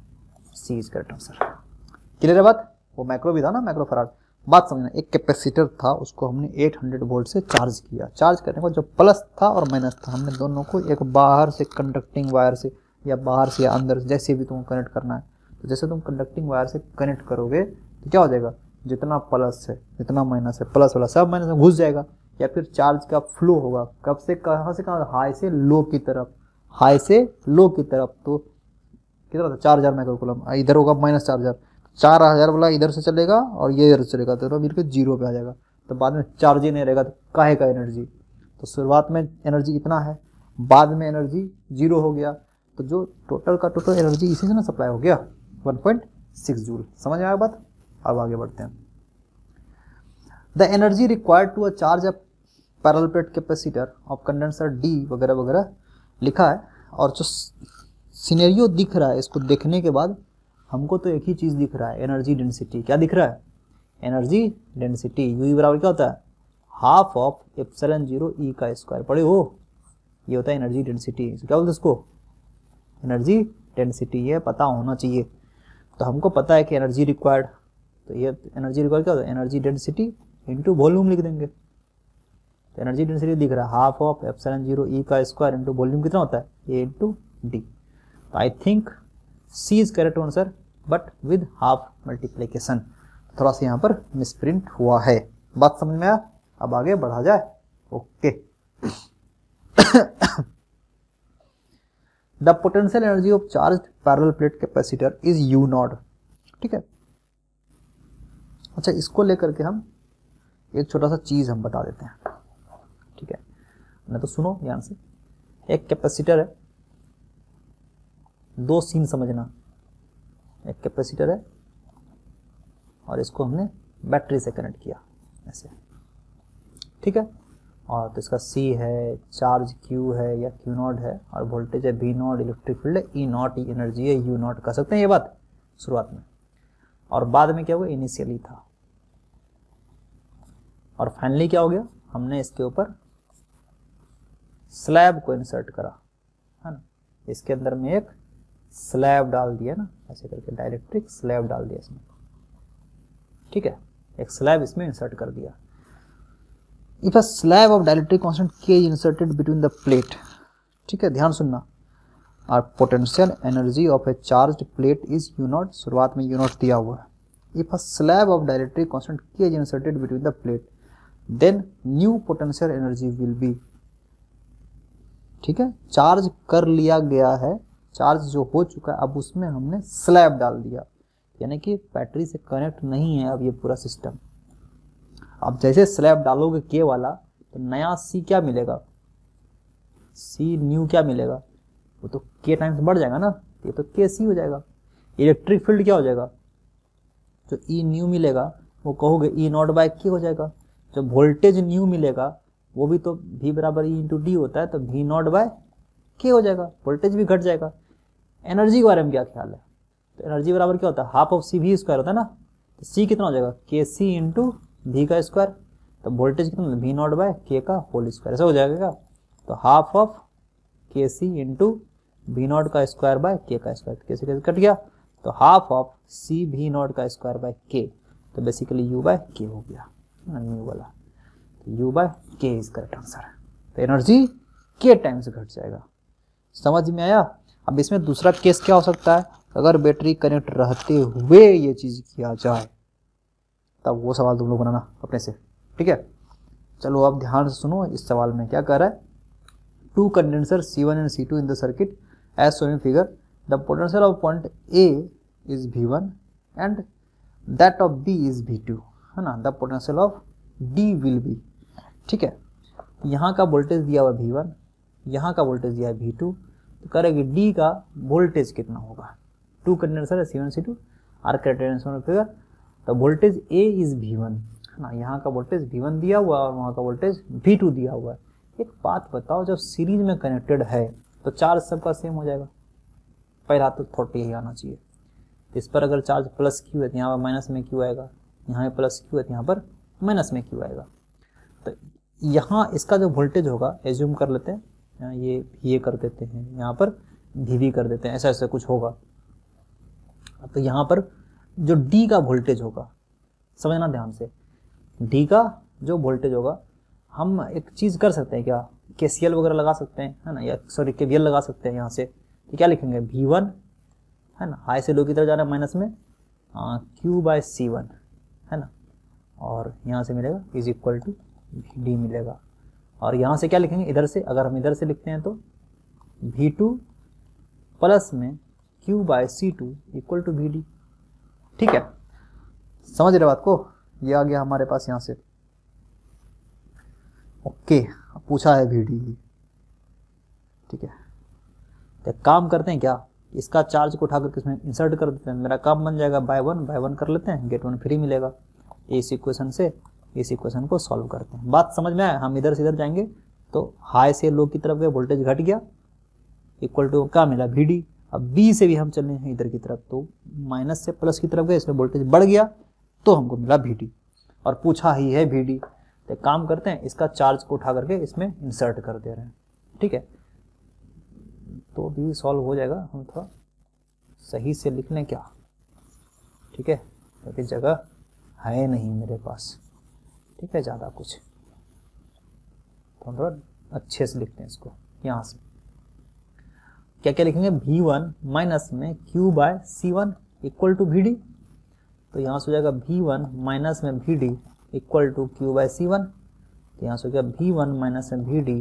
C is correct answer clear है बात वो माइक्रो भी था ना माइक्रो फरार बात समझना एक कैपेसिटर था उसको हमने 800 वोल्ट से चार्ज किया चार्ज करने को जो प्लस था और माइनस था हमने दोनों को एक बाहर से कंडक्टिंग वायर से या बाहर से या अंदर से जैसे भी तुमको कनेक्ट करना है तो जैसे तुम कंडक्टिंग वायर से कनेक्ट करोगे तो क्या हो जाएगा जितना प्लस है जितना माइनस है प्लस वाला सब माइनस में घुस जाएगा या फिर चार्ज का फ्लो होगा कब से कहाँ से कहाँ हाई से लो की तरफ हाई से लो की तरफ तो कितना था चार हज़ार माइक्रोकुलम इधर होगा माइनस चार हज़ार चार हज़ार वाला इधर से चलेगा और ये इधर से चलेगा तो मिलकर जीरो पे आ जाएगा तो बाद में चार्ज ही नहीं रहेगा तो काहे का एनर्जी तो शुरुआत में एनर्जी इतना है बाद में एनर्जी जीरो हो गया तो जो टोटल का टोटल एनर्जी इसी से ना सप्लाई हो गया वन पॉइंट सिक्स जूल समझ आया बात अब आगे बढ़ते हैं the energy required to a charge a parallel plate capacitor of condenser D वगैरह वगैरह लिखा है और जो सीनेरियो दिख रहा है इसको देखने के बाद हमको तो एक ही चीज़ दिख रहा है एनर्जी डेंसिटी क्या दिख रहा है एनर्जी डेंसिटी यू बराबर क्या होता है half of epsilon zero E का स्क्वायर पढ़े हो ये होता है एनर्जी डेंसिटी क्या बोलते इसको एनर्जी डेंसिटी ये पता होना चाहिए तो हमको पता है कि एनर्जी रिक्वायर्ड तो ये एनर्जी रिक्वायर्ड क्या होता है एनर्जी डेंसिटी इंटू वॉल्यूम लिख देंगे तो एनर्जी डेंसिटी दिख रहा है half of epsilon zero E का स्क्वायर इंटू वॉल्यूम कितना होता है ए इंटू डी तो I think C is correct answer but with half multiplication थोड़ा सा यहाँ पर मिसप्रिंट हुआ है बात समझ में आया अब आगे बढ़ा जाए okay the potential energy of charge parallel plate capacitor is U not ठीक है अच्छा इसको लेकर के हम एक छोटा सा चीज़ हम बता देते हैं ना तो सुनो ध्यान से एक कैपेसिटर है दो सीन समझना एक कैपेसिटर है और इसको हमने बैटरी से कनेक्ट किया ऐसे ठीक है और तो इसका सी है चार्ज क्यू है या क्यू नॉट है और वोल्टेज है बी नॉट इलेक्ट्रिक फील्ड है E e not E energy है यू नॉट कह सकते हैं ये बात शुरुआत में और बाद में क्या हुआ इनिशियली था और फाइनली क्या हो गया हमने इसके ऊपर स्लैब को इंसर्ट करा है ना इसके अंदर में एक स्लैब डाल दिया ना ऐसे करके डायरेक्ट्रिक स्लैब डाल दिया इसमें ठीक है एक स्लैब इसमें इंसर्ट कर दिया if a slab of dielectric constant K inserted between the plate ठीक है ध्यान सुनना और potential energy of a charge plate is U not शुरुआत में यूनॉट दिया हुआ है if a slab of dielectric constant K inserted between the plate then new potential energy will be ठीक है चार्ज कर लिया गया है चार्ज जो हो चुका है अब उसमें हमने स्लैब डाल दिया यानी कि बैटरी से कनेक्ट नहीं है अब ये पूरा सिस्टम अब जैसे स्लैब डालोगे के वाला तो नया सी क्या मिलेगा सी न्यू क्या मिलेगा वो तो के टाइम्स बढ़ जाएगा ना ये तो के सी हो जाएगा इलेक्ट्रिक फील्ड क्या हो जाएगा जो ई e न्यू मिलेगा वो कहोगे ई नॉट बाय के हो जाएगा जो वोल्टेज न्यू मिलेगा वो भी तो भी बराबर ई इंटू डी होता है तो भी नॉट बाय के हो जाएगा वोल्टेज भी घट जाएगा एनर्जी के बारे में क्या ख्याल है तो एनर्जी बराबर क्या होता है half of C V square होता है ना तो सी कितना हो जाएगा के सी इंटू भी का स्क्वायर तो वोल्टेज कितना वी नॉट बाय के का होल स्क्वायर ऐसा हो जाएगा तो half of K C into V not का स्क्वायर बाय के का स्क्वायर के सी कट गया तो half of C V naught का स्क्वायर बाय के तो बेसिकली यू बाय के हो गया न्यू वाला यू बाय तो के इज करेक्ट आंसर है तो एनर्जी के टाइम से घट जाएगा समझ में आया अब इसमें दूसरा केस क्या हो सकता है अगर बैटरी कनेक्ट रहते हुए ये चीज़ किया जाए तब वो सवाल तुम लोग बनाना अपने से ठीक है चलो आप ध्यान से सुनो इस सवाल में क्या कह रहा है two condenser C one and C two in the circuit as shown figure the potential of point A is V one and that of B is V two है ना the potential of D will be ठीक है यहाँ का voltage दिया हुआ we one यहाँ का वोल्टेज दिया है वी टू तो करेगी डी का वोल्टेज कितना होगा two condenser C one C two are condenser figure तो voltage A is V one है ना यहाँ का वोल्टेज वी वन दिया हुआ है और वहाँ का वोल्टेज वी टू दिया हुआ है एक बात बताओ जब सीरीज में कनेक्टेड है तो चार्ज सबका सेम हो जाएगा पहला तो थॉट यही आना चाहिए इस पर अगर चार्ज प्लस क्यू है तो यहाँ पर माइनस में क्यों आएगा यहाँ पर प्लस क्यू है तो यहाँ पर माइनस में क्यों आएगा तो यहाँ इसका जो वोल्टेज होगा एज्यूम कर लेते हैं ये ये कर देते हैं यहाँ पर भी वी कर देते हैं ऐसा ऐसा कुछ होगा तो यहाँ पर जो डी का वोल्टेज होगा समझना ध्यान से डी का जो वोल्टेज होगा हम एक चीज़ कर सकते हैं क्या के सी एल वगैरह लगा सकते हैं है ना या सॉरी के एल लगा सकते हैं यहाँ से तो क्या लिखेंगे वी वन है ना हाई से लो की तरफ जा रहा है माइनस में क्यू बाय सी वन है ना और यहाँ से मिलेगा इज इक्वल टू डी मिलेगा और यहाँ से क्या लिखेंगे इधर से अगर हम इधर से लिखते हैं तो वी टू प्लस में Q by C two equal to V D ठीक है समझ रहे बात को ये आ गया हमारे पास यहाँ से ओके पूछा है वी डी ठीक है तो काम करते हैं क्या इसका चार्ज को उठाकर इसमें इंसर्ट कर देते हैं मेरा काम बन जाएगा बाय वन बाय वन कर लेते हैं गेट वन फ्री मिलेगा इस इक्वेशन से इस इक्वेशन को सॉल्व करते हैं बात समझ में आए हम इधर से इधर जाएंगे तो हाई से लो की तरफ गए वोल्टेज घट गया इक्वल टू क्या मिला वी अब बी से भी हम चले हैं इधर की तरफ तो माइनस से प्लस की तरफ गए इसमें वोल्टेज बढ़ गया तो हमको मिला वी और पूछा ही है वी तो काम करते हैं इसका चार्ज को उठा करके इसमें इंसर्ट कर दे रहे हैं ठीक है तो भी सॉल्व हो जाएगा हम थोड़ा सही से लिख लें क्या ठीक है क्योंकि तो जगह है नहीं मेरे पास ठीक है ज़्यादा कुछ तो हम थोड़ा अच्छे से लिखते हैं इसको यहाँ से क्या क्या लिखेंगे भी वन माइनस में Q by C one equal to V D तो यहाँ से हो जाएगा भी वन माइनस में V D equal to Q by C one तो यहाँ से हो गया भी वन माइनस में V D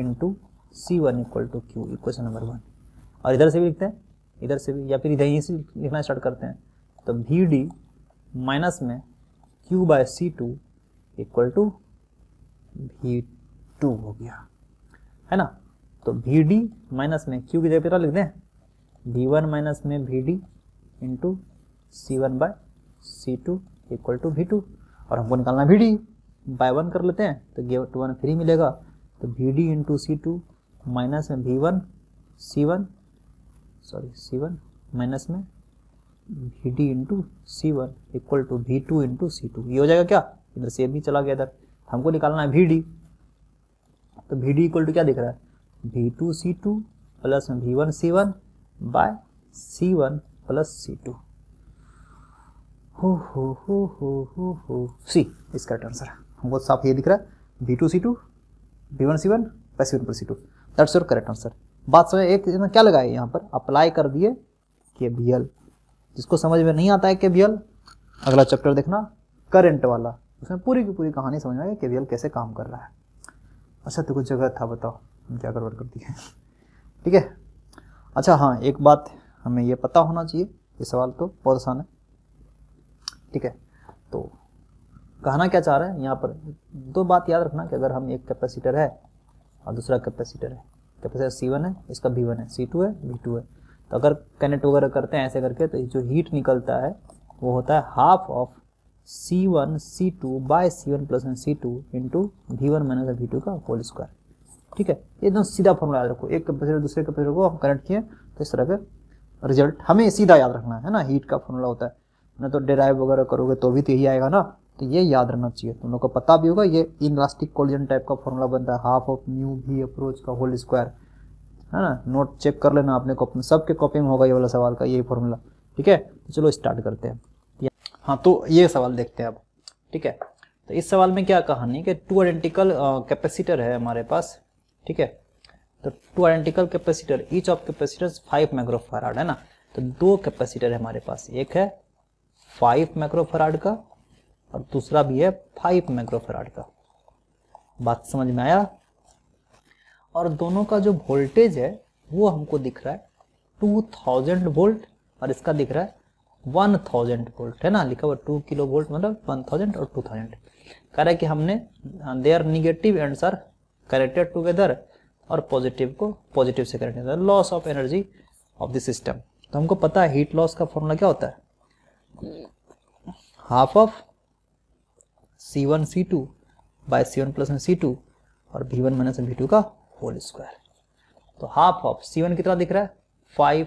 into C one equal to Q equation number one और इधर से भी लिखते हैं इधर से भी या फिर इधर यहीं से लिखना स्टार्ट करते हैं तो भी डी माइनस में Q by C two equal to V two हो गया है ना तो भी डी माइनस में क्यू की जगह पर तो लिख दें भी वन माइनस में V D into C one by C two equal to V two और हमको निकालना भी डी बाय वन कर लेते हैं तो गे टू वन फ्री मिलेगा तो V D into C two minus में V one C one sorry C one minus में V D into C one equal to V two into C two ये हो जाएगा क्या इधर से भी चला गया इधर हमको निकालना है वी तो वी डी इक्वल टू क्या दिख रहा है V two C two plus V one C one by C one plus C two हो हो हो हो हो हो सी इसका राइट आंसर हमको साफ ये दिख रहा है V two C two V one C one plus C one plus C two that's your correct answer बात समझ एक क्या लगाए यहाँ पर अप्लाई कर दिए के बी एल जिसको समझ में नहीं आता है के बी एल अगला चैप्टर देखना करेंट वाला उसमें पूरी की पूरी कहानी समझ में आई के कैसे काम कर रहा है अच्छा तो कुछ जगह था बताओ क्या गड़बड़ करती है ठीक है अच्छा हाँ एक बात हमें ये पता होना चाहिए ये सवाल तो बहुत आसान है ठीक है तो कहना क्या चाह रहा है यहाँ पर दो बात याद रखना कि अगर हम एक कैपेसिटर है और दूसरा कैपेसिटर है कैपेसिटर सी वन है इसका भी वन है सी टू है भी टू है तो अगर कनेक्ट वगैरह करते हैं ऐसे करके तो जो हीट निकलता है वो होता है half of C one C two by C one plus C two into V one minus V two का होल स्क्वायर ठीक है एकदम सीधा फॉर्मूला याद रखो एक कैपेसिटर दूसरे कैपेसिटर को हम कनेक्ट किए तो इस तरह का रिजल्ट हमें सीधा याद रखना है ना हीट का फॉर्मूला होता है ना तो डेराइव वगैरह करोगे तो भी तो यही आएगा ना तो ये याद रखना चाहिए तुम लोग को पता भी होगा ये इनलास्टिक कोलिजन टाइप का फॉर्मूला बनता है half of mu V approach का होल स्क्वायर है ना नोट चेक कर लेना अपने सबके कॉपी में होगा ये वाला सवाल का यही फॉर्मूला ठीक है तो चलो स्टार्ट करते हैं हाँ तो ये सवाल देखते हैं अब ठीक है तो इस सवाल में क्या कहानी कि टू आइडेंटिकल कैपेसिटर है हमारे पास ठीक है तो two identical capacitor each of capacitor five microfarad है ना तो दो कैपेसिटर है हमारे पास एक है फाइव माइक्रोफराड का और दूसरा भी है फाइव माइक्रोफराड का बात समझ में आया और दोनों का जो वोल्टेज है वो हमको दिख रहा है टू थाउजेंड वोल्ट और इसका दिख रहा है वन थाउजेंड वोल्ट है ना लिखा हुआ टू किलो वोल्ट मतलब वन थाउजेंड और टू थाउजेंड कह रहा है कि हमने they are negative and are connected together और पॉजिटिव को पॉजिटिव से correct loss of energy of the system तो हमको पता है हीट लॉस का फॉर्मूला क्या होता है half of C one C two by C one plus one C two और V one minus V two का होल स्क्वायर तो हाफ ऑफ सी वन कितना दिख रहा है five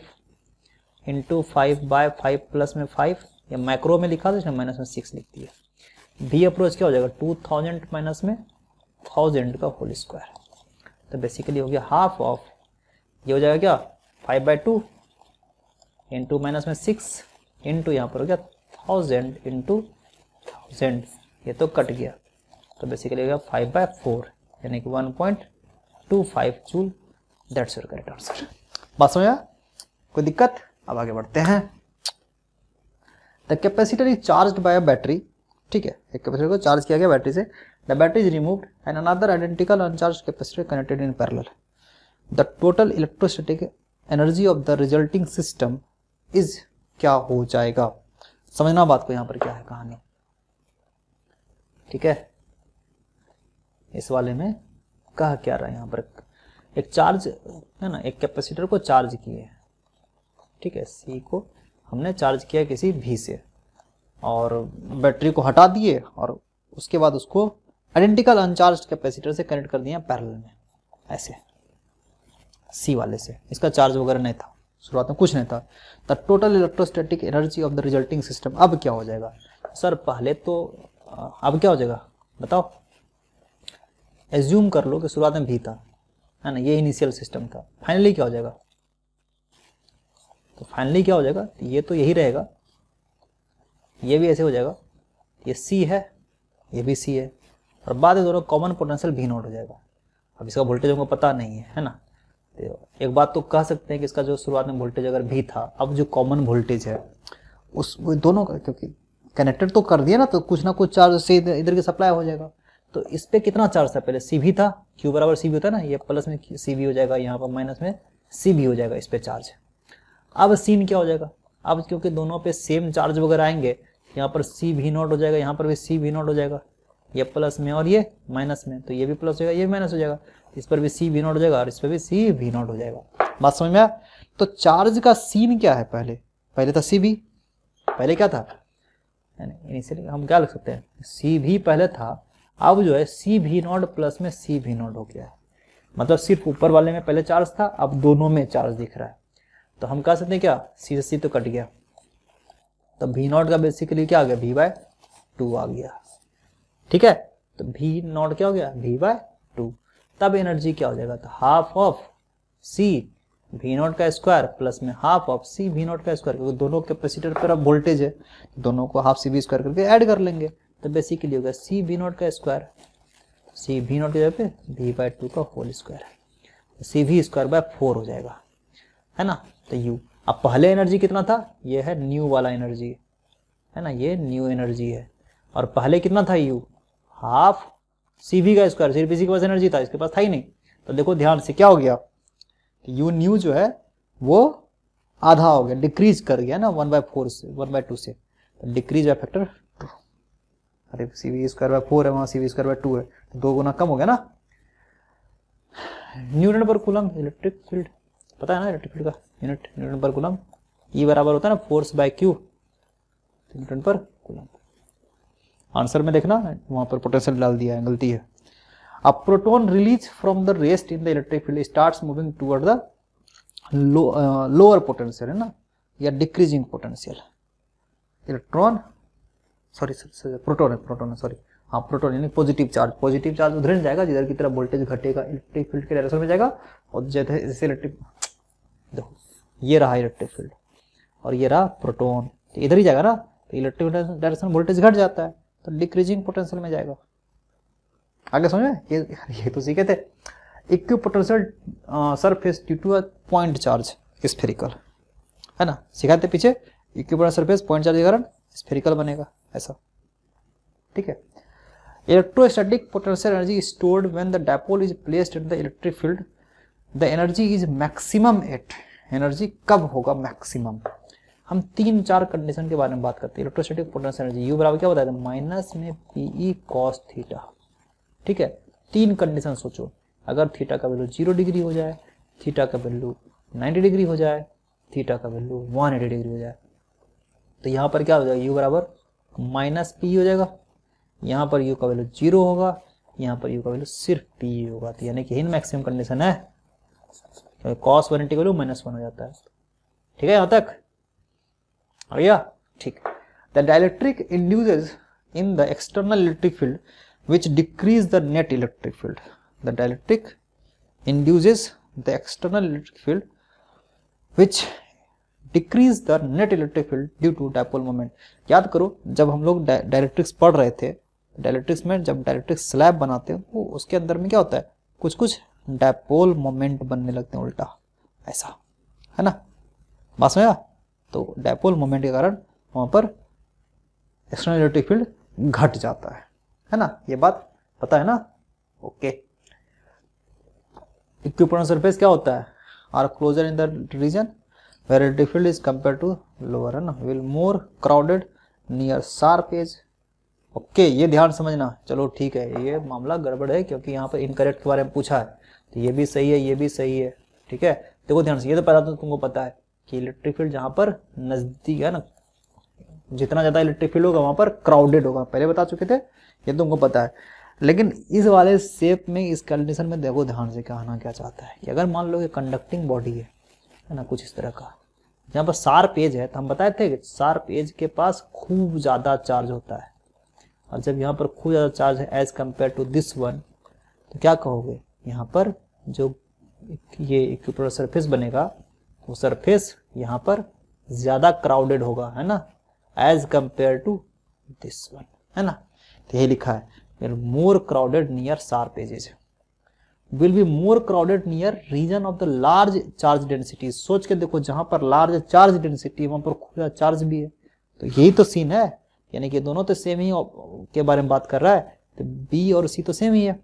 into five by five plus में फाइव या micro में लिखा था इसने माइनस में सिक्स लिख दिया बी अप्रोच क्या हो जाएगा टू थाउजेंड माइनस में थाउजेंड का होल स्क्वायर तो बेसिकली हो गया हाफ ऑफ ये हो जाएगा क्या five by two into minus में सिक्स इंटू यहाँ पर हो गया थाउजेंड इंटू थाउजेंड ये तो कट गया तो बेसिकली हो गया फाइव बाय फोर यानी कि one point two five joule that's your correct answer बस हो गया कोई दिक्कत अब आगे बढ़ते हैं the capacitor is charge by a battery ठीक है एक कैपेसिटर को चार्ज किया गया बैटरी से the battery is removed and another identical uncharged capacitor connected in parallel the total electrostatic energy of the resulting system is क्या हो जाएगा समझना बात को यहाँ पर क्या है कहानी ठीक है इस वाले में कहा क्या रहा है यहाँ पर एक चार्ज है ना एक कैपेसिटर को चार्ज किए ठीक है सी को हमने चार्ज किया किसी भी से और बैटरी को हटा दिए और उसके बाद उसको आइडेंटिकल अनचार्ज कैपेसिटर से कनेक्ट कर दिया पैरल में ऐसे सी वाले से इसका चार्ज वगैरह नहीं था शुरुआत में कुछ नहीं था the total electrostatic energy of the resulting system अब क्या हो जाएगा सर पहले तो अब क्या हो जाएगा बताओ एज्यूम कर लो कि शुरुआत में भी था है ना ये इनिशियल सिस्टम था फाइनली क्या हो जाएगा तो फाइनली क्या हो जाएगा ये तो यही रहेगा ये भी ऐसे हो जाएगा ये सी है ये भी सी है और बाद में दोनों कॉमन पोटेंशियल भी नोट हो जाएगा अब इसका वोल्टेज हमको पता नहीं है है ना तो एक बात तो कह सकते हैं कि इसका जो शुरुआत में वोल्टेज अगर भी था अब जो कॉमन वोल्टेज है उस दोनों का क्योंकि कनेक्टेड तो कर दिया ना तो कुछ ना कुछ चार्ज से इधर की सप्लाई हो जाएगा तो इस पर कितना चार्ज था पहले सी भी था क्यू बराबर सी भी होता है ना ये प्लस में सी भी हो जाएगा यहाँ पर माइनस में सी भी हो जाएगा इस पर चार्ज है अब सीन क्या हो जाएगा अब क्योंकि दोनों पे सेम चार्ज वगैरह आएंगे यहाँ पर सी भी नॉट हो जाएगा यहाँ पर भी सी भी नॉट हो जाएगा ये प्लस में और ये माइनस में तो ये भी प्लस हो जाएगा ये भी माइनस हो जाएगा इस पर भी सी भी नॉट हो जाएगा और इस पर भी सी भी नॉट हो जाएगा बात समझ में आया तो चार्ज का सीन क्या है पहले पहले था सी भी पहले क्या था इनिशियली हम क्या लिख सकते हैं सी भी पहले था अब जो है सी भी नॉट प्लस में सी भी नॉट हो गया है मतलब सिर्फ ऊपर वाले में पहले चार्ज था अब दोनों में चार्ज दिख रहा है तो हम कह सकते हैं क्या सी सी तो कट गया तो भी नॉट का बेसिकली क्या आ गया भी बाय टू आ गया ठीक है तो भी नॉट क्या हो गया भी बाय टू तब एनर्जी क्या हो जाएगा तो half of C V naught का स्क्वायर प्लस में half of C V naught का स्क्वायर क्योंकि दोनों कैपेसिटर पर अब वोल्टेज है दोनों को हाफ सी भी स्क्वायर करके ऐड कर लेंगे तो बेसिकली होगा सी भी नॉट का स्क्वायर सी भी नॉट जगह पे भी बाय टू का whole square C V square by four हो जाएगा है ना तो यू अब पहले एनर्जी कितना था ये है न्यू वाला एनर्जी है ना ये न्यू एनर्जी है और पहले कितना था यू हाफ सी वी का स्क्वायर सी के पास एनर्जी था इसके पास था ही नहीं तो देखो ध्यान से क्या हो गया तो यू न्यू जो है वो आधा हो गया डिक्रीज कर गया ना वन बाय फोर से वन बाय टू से तो डिक्रीज बाय फैक्टर टू अरे C V square by four है वहां C V square by two है तो दो गुना कम हो गया ना न्यूटन पर कूलम इलेक्ट्रिक फील्ड पता है ना इलेक्ट्रिक फील्ड का यूनिट न्यूटन पर गुलाम ई e बराबर होता है ना force by Q Newton per Ghulam answer में देखना वहां पर पोटेंशियल डाल दिया है गलती है a proton release from the rest in the electric field start moving toward the lower potential है ना या decreasing potential electron sorry proton है प्रोटोन है सॉरी हाँ प्रोटोन यानी पॉजिटिव चार्ज पॉजिटिव चार्ज उधर जाएगा जिधर की तरफ वोल्टेज घटेगा इलेक्ट्रिक फील्ड के डायरेक्शन में जाएगा और जैसे इलेक्ट्रिक ये रहा इलेक्ट्रिक फील्ड और ये रहा प्रोटोन तो इधर ही जाएगा ना तो इलेक्ट्रिक डायरेक्शन वोल्टेज घट जाता है तो डिक्रीजिंग पोटेंशियल में जाएगा आगे समझ में ये ये तो सीखे थे equipotential surface due to a point charge spherical है ना सिखाते पीछे equipotential surface point charge के कारण स्फेरिकल बनेगा ऐसा ठीक है electrostatic potential energy stored when the dipole is placed in the electric field the energy is maximum at energy कब होगा मैक्सिमम हम तीन चार कंडीशन के बारे में बात करते हैं इलेक्ट्रोस्टैटिक पोटेंशियल एनर्जी यू बराबर क्या बताया था माइनस में पीई कॉस थीटा ठीक है तीन कंडीशन सोचो अगर थीटा का वैल्यू जीरो डिग्री हो जाए थीटा का वैल्यू नाइन्टी डिग्री हो जाए थीटा का वैल्यू वन एटी डिग्री हो जाए तो यहाँ पर क्या हो जाएगा यू बराबर माइनस पी e हो जाएगा यहाँ पर यू का वैल्यू जीरो होगा यहाँ पर यू का वैल्यू सिर्फ पी e होगा तो यानी कि इन मैक्सिमम कंडीशन है कॉस वन टी वैल्यू माइनस वन हो जाता है ठीक है यहां तक भैया ठीक the dielectric induces in the external electric field which decrease the net electric field the dielectric induces the external electric field which decrease the net electric field due to dipole moment याद करो जब हम लोग dielectrics पढ़ रहे थे dielectrics में जब डायलेक्ट्रिक स्लैब बनाते हैं तो उसके अंदर में क्या होता है कुछ कुछ डायपोल मोमेंट बनने लगते हैं उल्टा ऐसा है ना बात समझा तो डायपोल मोमेंट के कारण वहाँ पर एक्सटर्नल इलेक्ट्रिक फील्ड घट जाता है है ना ये बात पता है ना ओके इक्विपॉन सरफेस क्या होता है are closer in the region where electric field is compared to lower है ना will more crowded near sharp edge okay ये ध्यान समझना चलो ठीक है ये मामला गड़बड़ है क्योंकि यहाँ पर इनकरेक्ट के बारे में पूछा है तो ये भी सही है ये भी सही है ठीक है देखो ध्यान से ये तो पहला तो तुमको पता है कि इलेक्ट्रिक फील्ड जहां पर नज़दीक है ना जितना ज़्यादा इलेक्ट्रिक फील्ड होगा वहां पर क्राउडेड होगा पहले बता चुके थे ये तो तुमको पता है लेकिन इस वाले सेप में इस कंडीशन में देखो ध्यान से कहना क्या चाहता है कि अगर मान लो ये कंडक्टिंग बॉडी है है ना कुछ इस तरह का यहाँ पर सार पेज है तो हम बताए थे कि सार एज के पास खूब ज़्यादा चार्ज होता है और जब यहाँ पर खूब ज़्यादा चार्ज है as compare to this one तो क्या कहोगे यहाँ पर जो ये एक सरफेस बनेगा वो सरफेस यहाँ पर ज़्यादा क्राउडेड होगा है ना as compare to this one है ना तो ये लिखा है more crowded near sharp edges will be more crowded near region of the large charge density सोच के देखो जहां पर लार्ज चार्ज डेंसिटी वहां पर खुला चार्ज भी है तो यही तो सीन है यानी कि दोनों तो सेम ही के बारे में बात कर रहा है तो बी और सी तो सेम ही है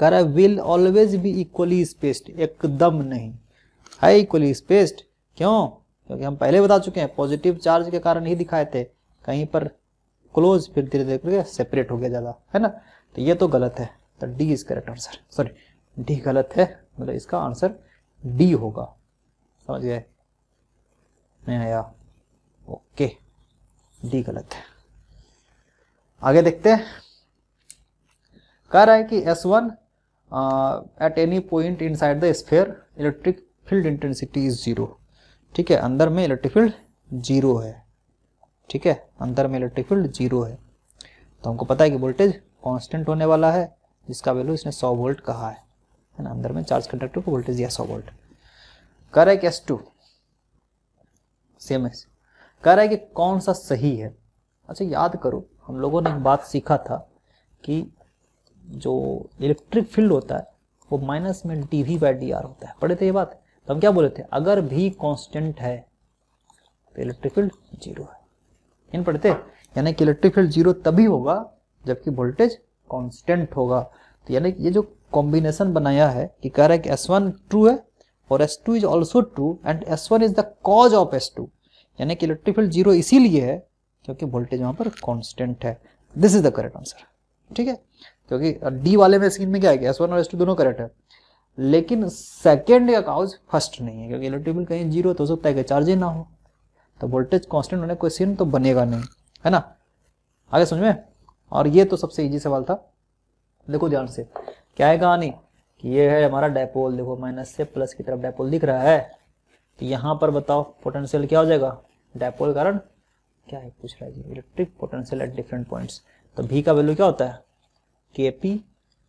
कह रहा है will always be equally spaced एकदम नहीं है इक्वली स्पेस्ड क्यों क्योंकि हम पहले बता चुके हैं पॉजिटिव चार्ज के कारण ही दिखाए थे कहीं पर क्लोज फिर धीरे धीरे करके सेपरेट हो गया ज़्यादा है ना तो ये तो गलत है तो D is correct answer sorry D गलत है मतलब इसका आंसर डी होगा समझ गए नहीं आया ओके डी गलत है आगे देखते हैं कह रहा है कि S1 at any point inside the sphere electric field intensity is zero ठीक है अंदर में इलेक्ट्रिक फील्ड जीरो है ठीक है अंदर में इलेक्ट्रिक फील्ड जीरो है तो हमको पता है कि वोल्टेज कांस्टेंट होने वाला है जिसका वैल्यू इसने 100 वोल्ट कहा है है ना अंदर में चार्ज कंडक्टर को वोल्टेज दिया 100 वोल्ट कह रहा है कि एस टू सेम कह रहा है कि कौन सा सही है अच्छा याद करो हम लोगों ने एक बात सीखा था कि जो इलेक्ट्रिक फील्ड होता है वो माइनस में D V by D R होता है पढ़े थे ये बात तो हम क्या बोले थे अगर भी कांस्टेंट है तो इलेक्ट्रिक फील्ड जीरो है इन पढ़ते यानी कि इलेक्ट्रिक फील्ड जीरो तभी होगा जबकि वोल्टेज कांस्टेंट होगा तो यानी कि ये जो कॉम्बिनेशन बनाया है कि कह रहा है कि एस वन ट्रू है और S two is also true and S one is the cause of S two यानी कि इलेक्ट्रिक फील्ड जीरो इसीलिए है क्योंकि वोल्टेज वहां पर कॉन्स्टेंट है this is the correct answer ठीक है क्योंकि डी वाले में सीन में क्या है कि एस वन और एस टू दोनों करेक्ट है लेकिन सेकेंड का काउज फर्स्ट नहीं है क्योंकि इलेक्ट्रिकल कहीं जीरो तो हो सकता है कि चार्ज ही ना हो तो वोल्टेज कॉन्स्टेंट होने कोई सीन तो बनेगा नहीं है ना आगे समझ में और ये तो सबसे इजी सवाल था देखो ध्यान से क्या है कहानी कि ये है हमारा डायपोल देखो माइनस से प्लस की तरफ डायपोल दिख रहा है तो यहाँ पर बताओ पोटेंशियल क्या हो जाएगा डायपोल कारण क्या है पूछ रहा है जी electric potential at different points तो भी का वैल्यू क्या होता है K P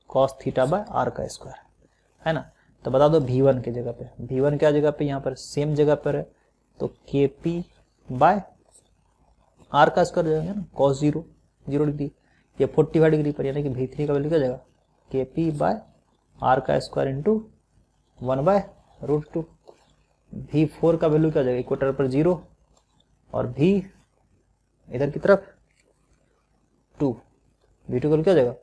cos theta by R का स्क्वायर है ना तो बता दो भी वन के जगह पे भी वन क्या जगह पे यहाँ पर सेम जगह पर है तो के पी बाय आर का स्क्वायर जाएगा ना कॉस जीरो जीरो डिग्री ये फोर्टी फाइव डिग्री पर यानी कि भी थ्री का वैल्यू क्या जाएगा के पी बाय आर का square into one by root two V four का वैल्यू क्या जाएगा इक्वेटर पर जीरो और भी इधर की तरफ टू भी टू का क्या जाएगा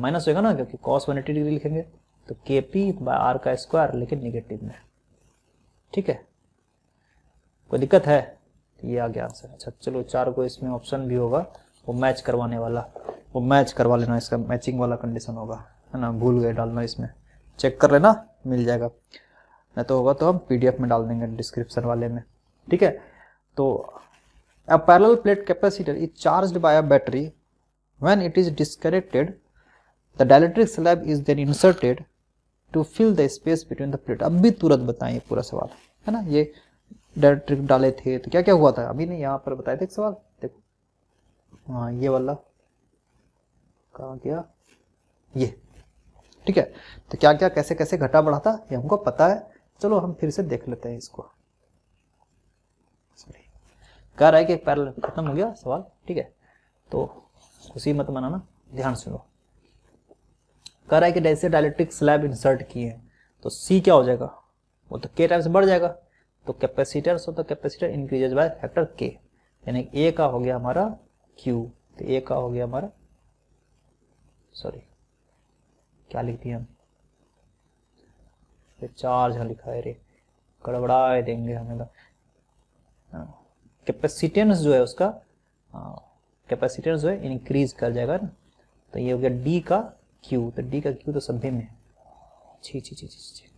माइनस होगा ना क्योंकि कॉस वन डिग्री लिखेंगे तो के पी बाय आर का स्क्वायर लेकिन निगेटिव में ठीक है कोई दिक्कत है तो ये आ गया आंसर अच्छा चलो चार को इसमें ऑप्शन भी होगा वो मैच करवाने वाला वो मैच करवा लेना इसका मैचिंग वाला कंडीशन होगा है ना भूल गए डालना इसमें चेक कर लेना मिल जाएगा नहीं तो होगा तो हम पीडीएफ में डाल देंगे डिस्क्रिप्शन वाले में ठीक है तो A parallel plate capacitor is charged by a battery when it is disconnected the dielectric slab is then inserted to fill the space between the plate अब भी तुरंत बताएं पूरा सवाल है ना ये डायलेक्ट्रिक डाले थे तो क्या क्या हुआ था अभी नहीं यहाँ पर बताए थे सवाल देखो हाँ ये वाला कहा गया ये ठीक है तो क्या क्या कैसे कैसे घटा बढ़ा था ये हमको पता है चलो हम फिर से देख लेते हैं इसको कह रहा है कि पैरल खत्म हो गया सवाल ठीक है तो खुशी मत मनाना ध्यान सुनो कह रहा है कि जैसे डायलेक्ट्रिक स्लैब इंसर्ट किए हैं तो सी क्या हो जाएगा वो तो के टाइम्स बढ़ जाएगा तो कैपेसिटर सो तो कैपेसिटर इंक्रीजेज बाय फैक्टर के यानी ए का हो गया हमारा क्यू तो ए का हो गया हमारा सॉरी क्या लिख दिया हम चार्ज हम लिखा है रे गड़बड़ाए देंगे हमें कैपेसिटेंस तो। हाँ। जो है उसका कैपेसिटेंस हाँ, जो है इंक्रीज कर जाएगा ना तो ये हो गया डी का क्यू तो डी का क्यू तो सभी में है छी छी छी छी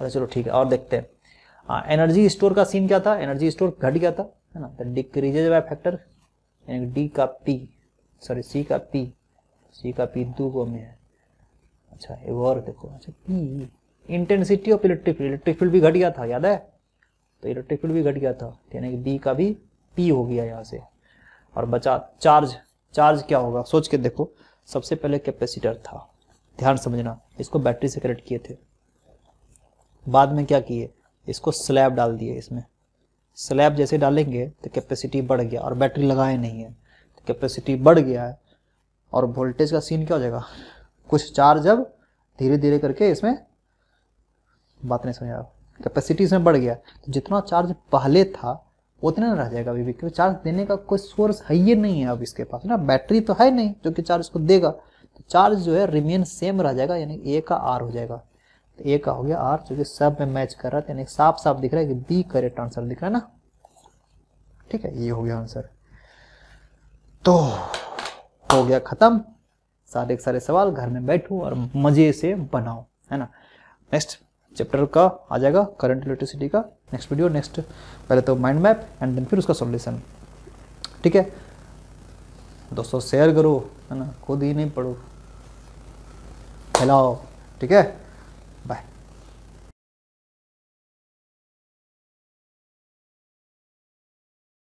अरे चलो ठीक है और देखते हैं एनर्जी स्टोर का सीन क्या था एनर्जी स्टोर घट गया था है ना तो डिक्रीजेज बाय फैक्टर यानी डी का पी सॉरी सी का पी सी का पी दो गो में है अच्छा एक और देखो अच्छा P intensity of electric field electric field भी घट गया था याद है तो इलेक्ट्रिक फील्ड भी घट गया था तो यानी कि डी का भी पी हो गया यहाँ से और बचा चार्ज चार्ज क्या होगा सोच के देखो सबसे पहले कैपेसिटर था ध्यान समझना इसको बैटरी से कनेक्ट किए थे बाद में क्या किए इसको स्लैब डाल दिए इसमें स्लैब जैसे डालेंगे तो कैपेसिटी बढ़ गया और बैटरी लगाए नहीं है तो कैपेसिटी बढ़ गया है और वोल्टेज का सीन क्या हो जाएगा कुछ चार्ज अब धीरे धीरे करके इसमें बात नहीं समझ रहा कैपेसिटी इसमें बढ़ गया तो जितना चार्ज पहले था उतना रह जाएगा अभी भी क्योंकि चार्ज देने का कोई सोर्स है ही नहीं है अब इसके पास ना बैटरी तो है नहीं जो कि चार्ज इसको देगा तो चार्ज जो है रिमेन सेम रह जाएगा यानी ए का आर हो जाएगा तो ए का हो गया आर जो कि सब में मैच कर रहा था यानी साफ साफ दिख रहा है कि बी करेक्ट आंसर दिख रहा है ना ठीक है ये हो गया आंसर तो हो गया ख़त्म सारे के सारे सवाल घर में बैठो और मज़े से बनाओ है ना नेक्स्ट चैप्टर का आ जाएगा करंट इलेक्ट्रिसिटी का नेक्स्ट वीडियो नेक्स्ट पहले तो माइंड मैप एंड देन फिर उसका सॉल्यूशन ठीक है दोस्तों शेयर करो है ना खुद ही नहीं पढ़ो फैलाओ ठीक है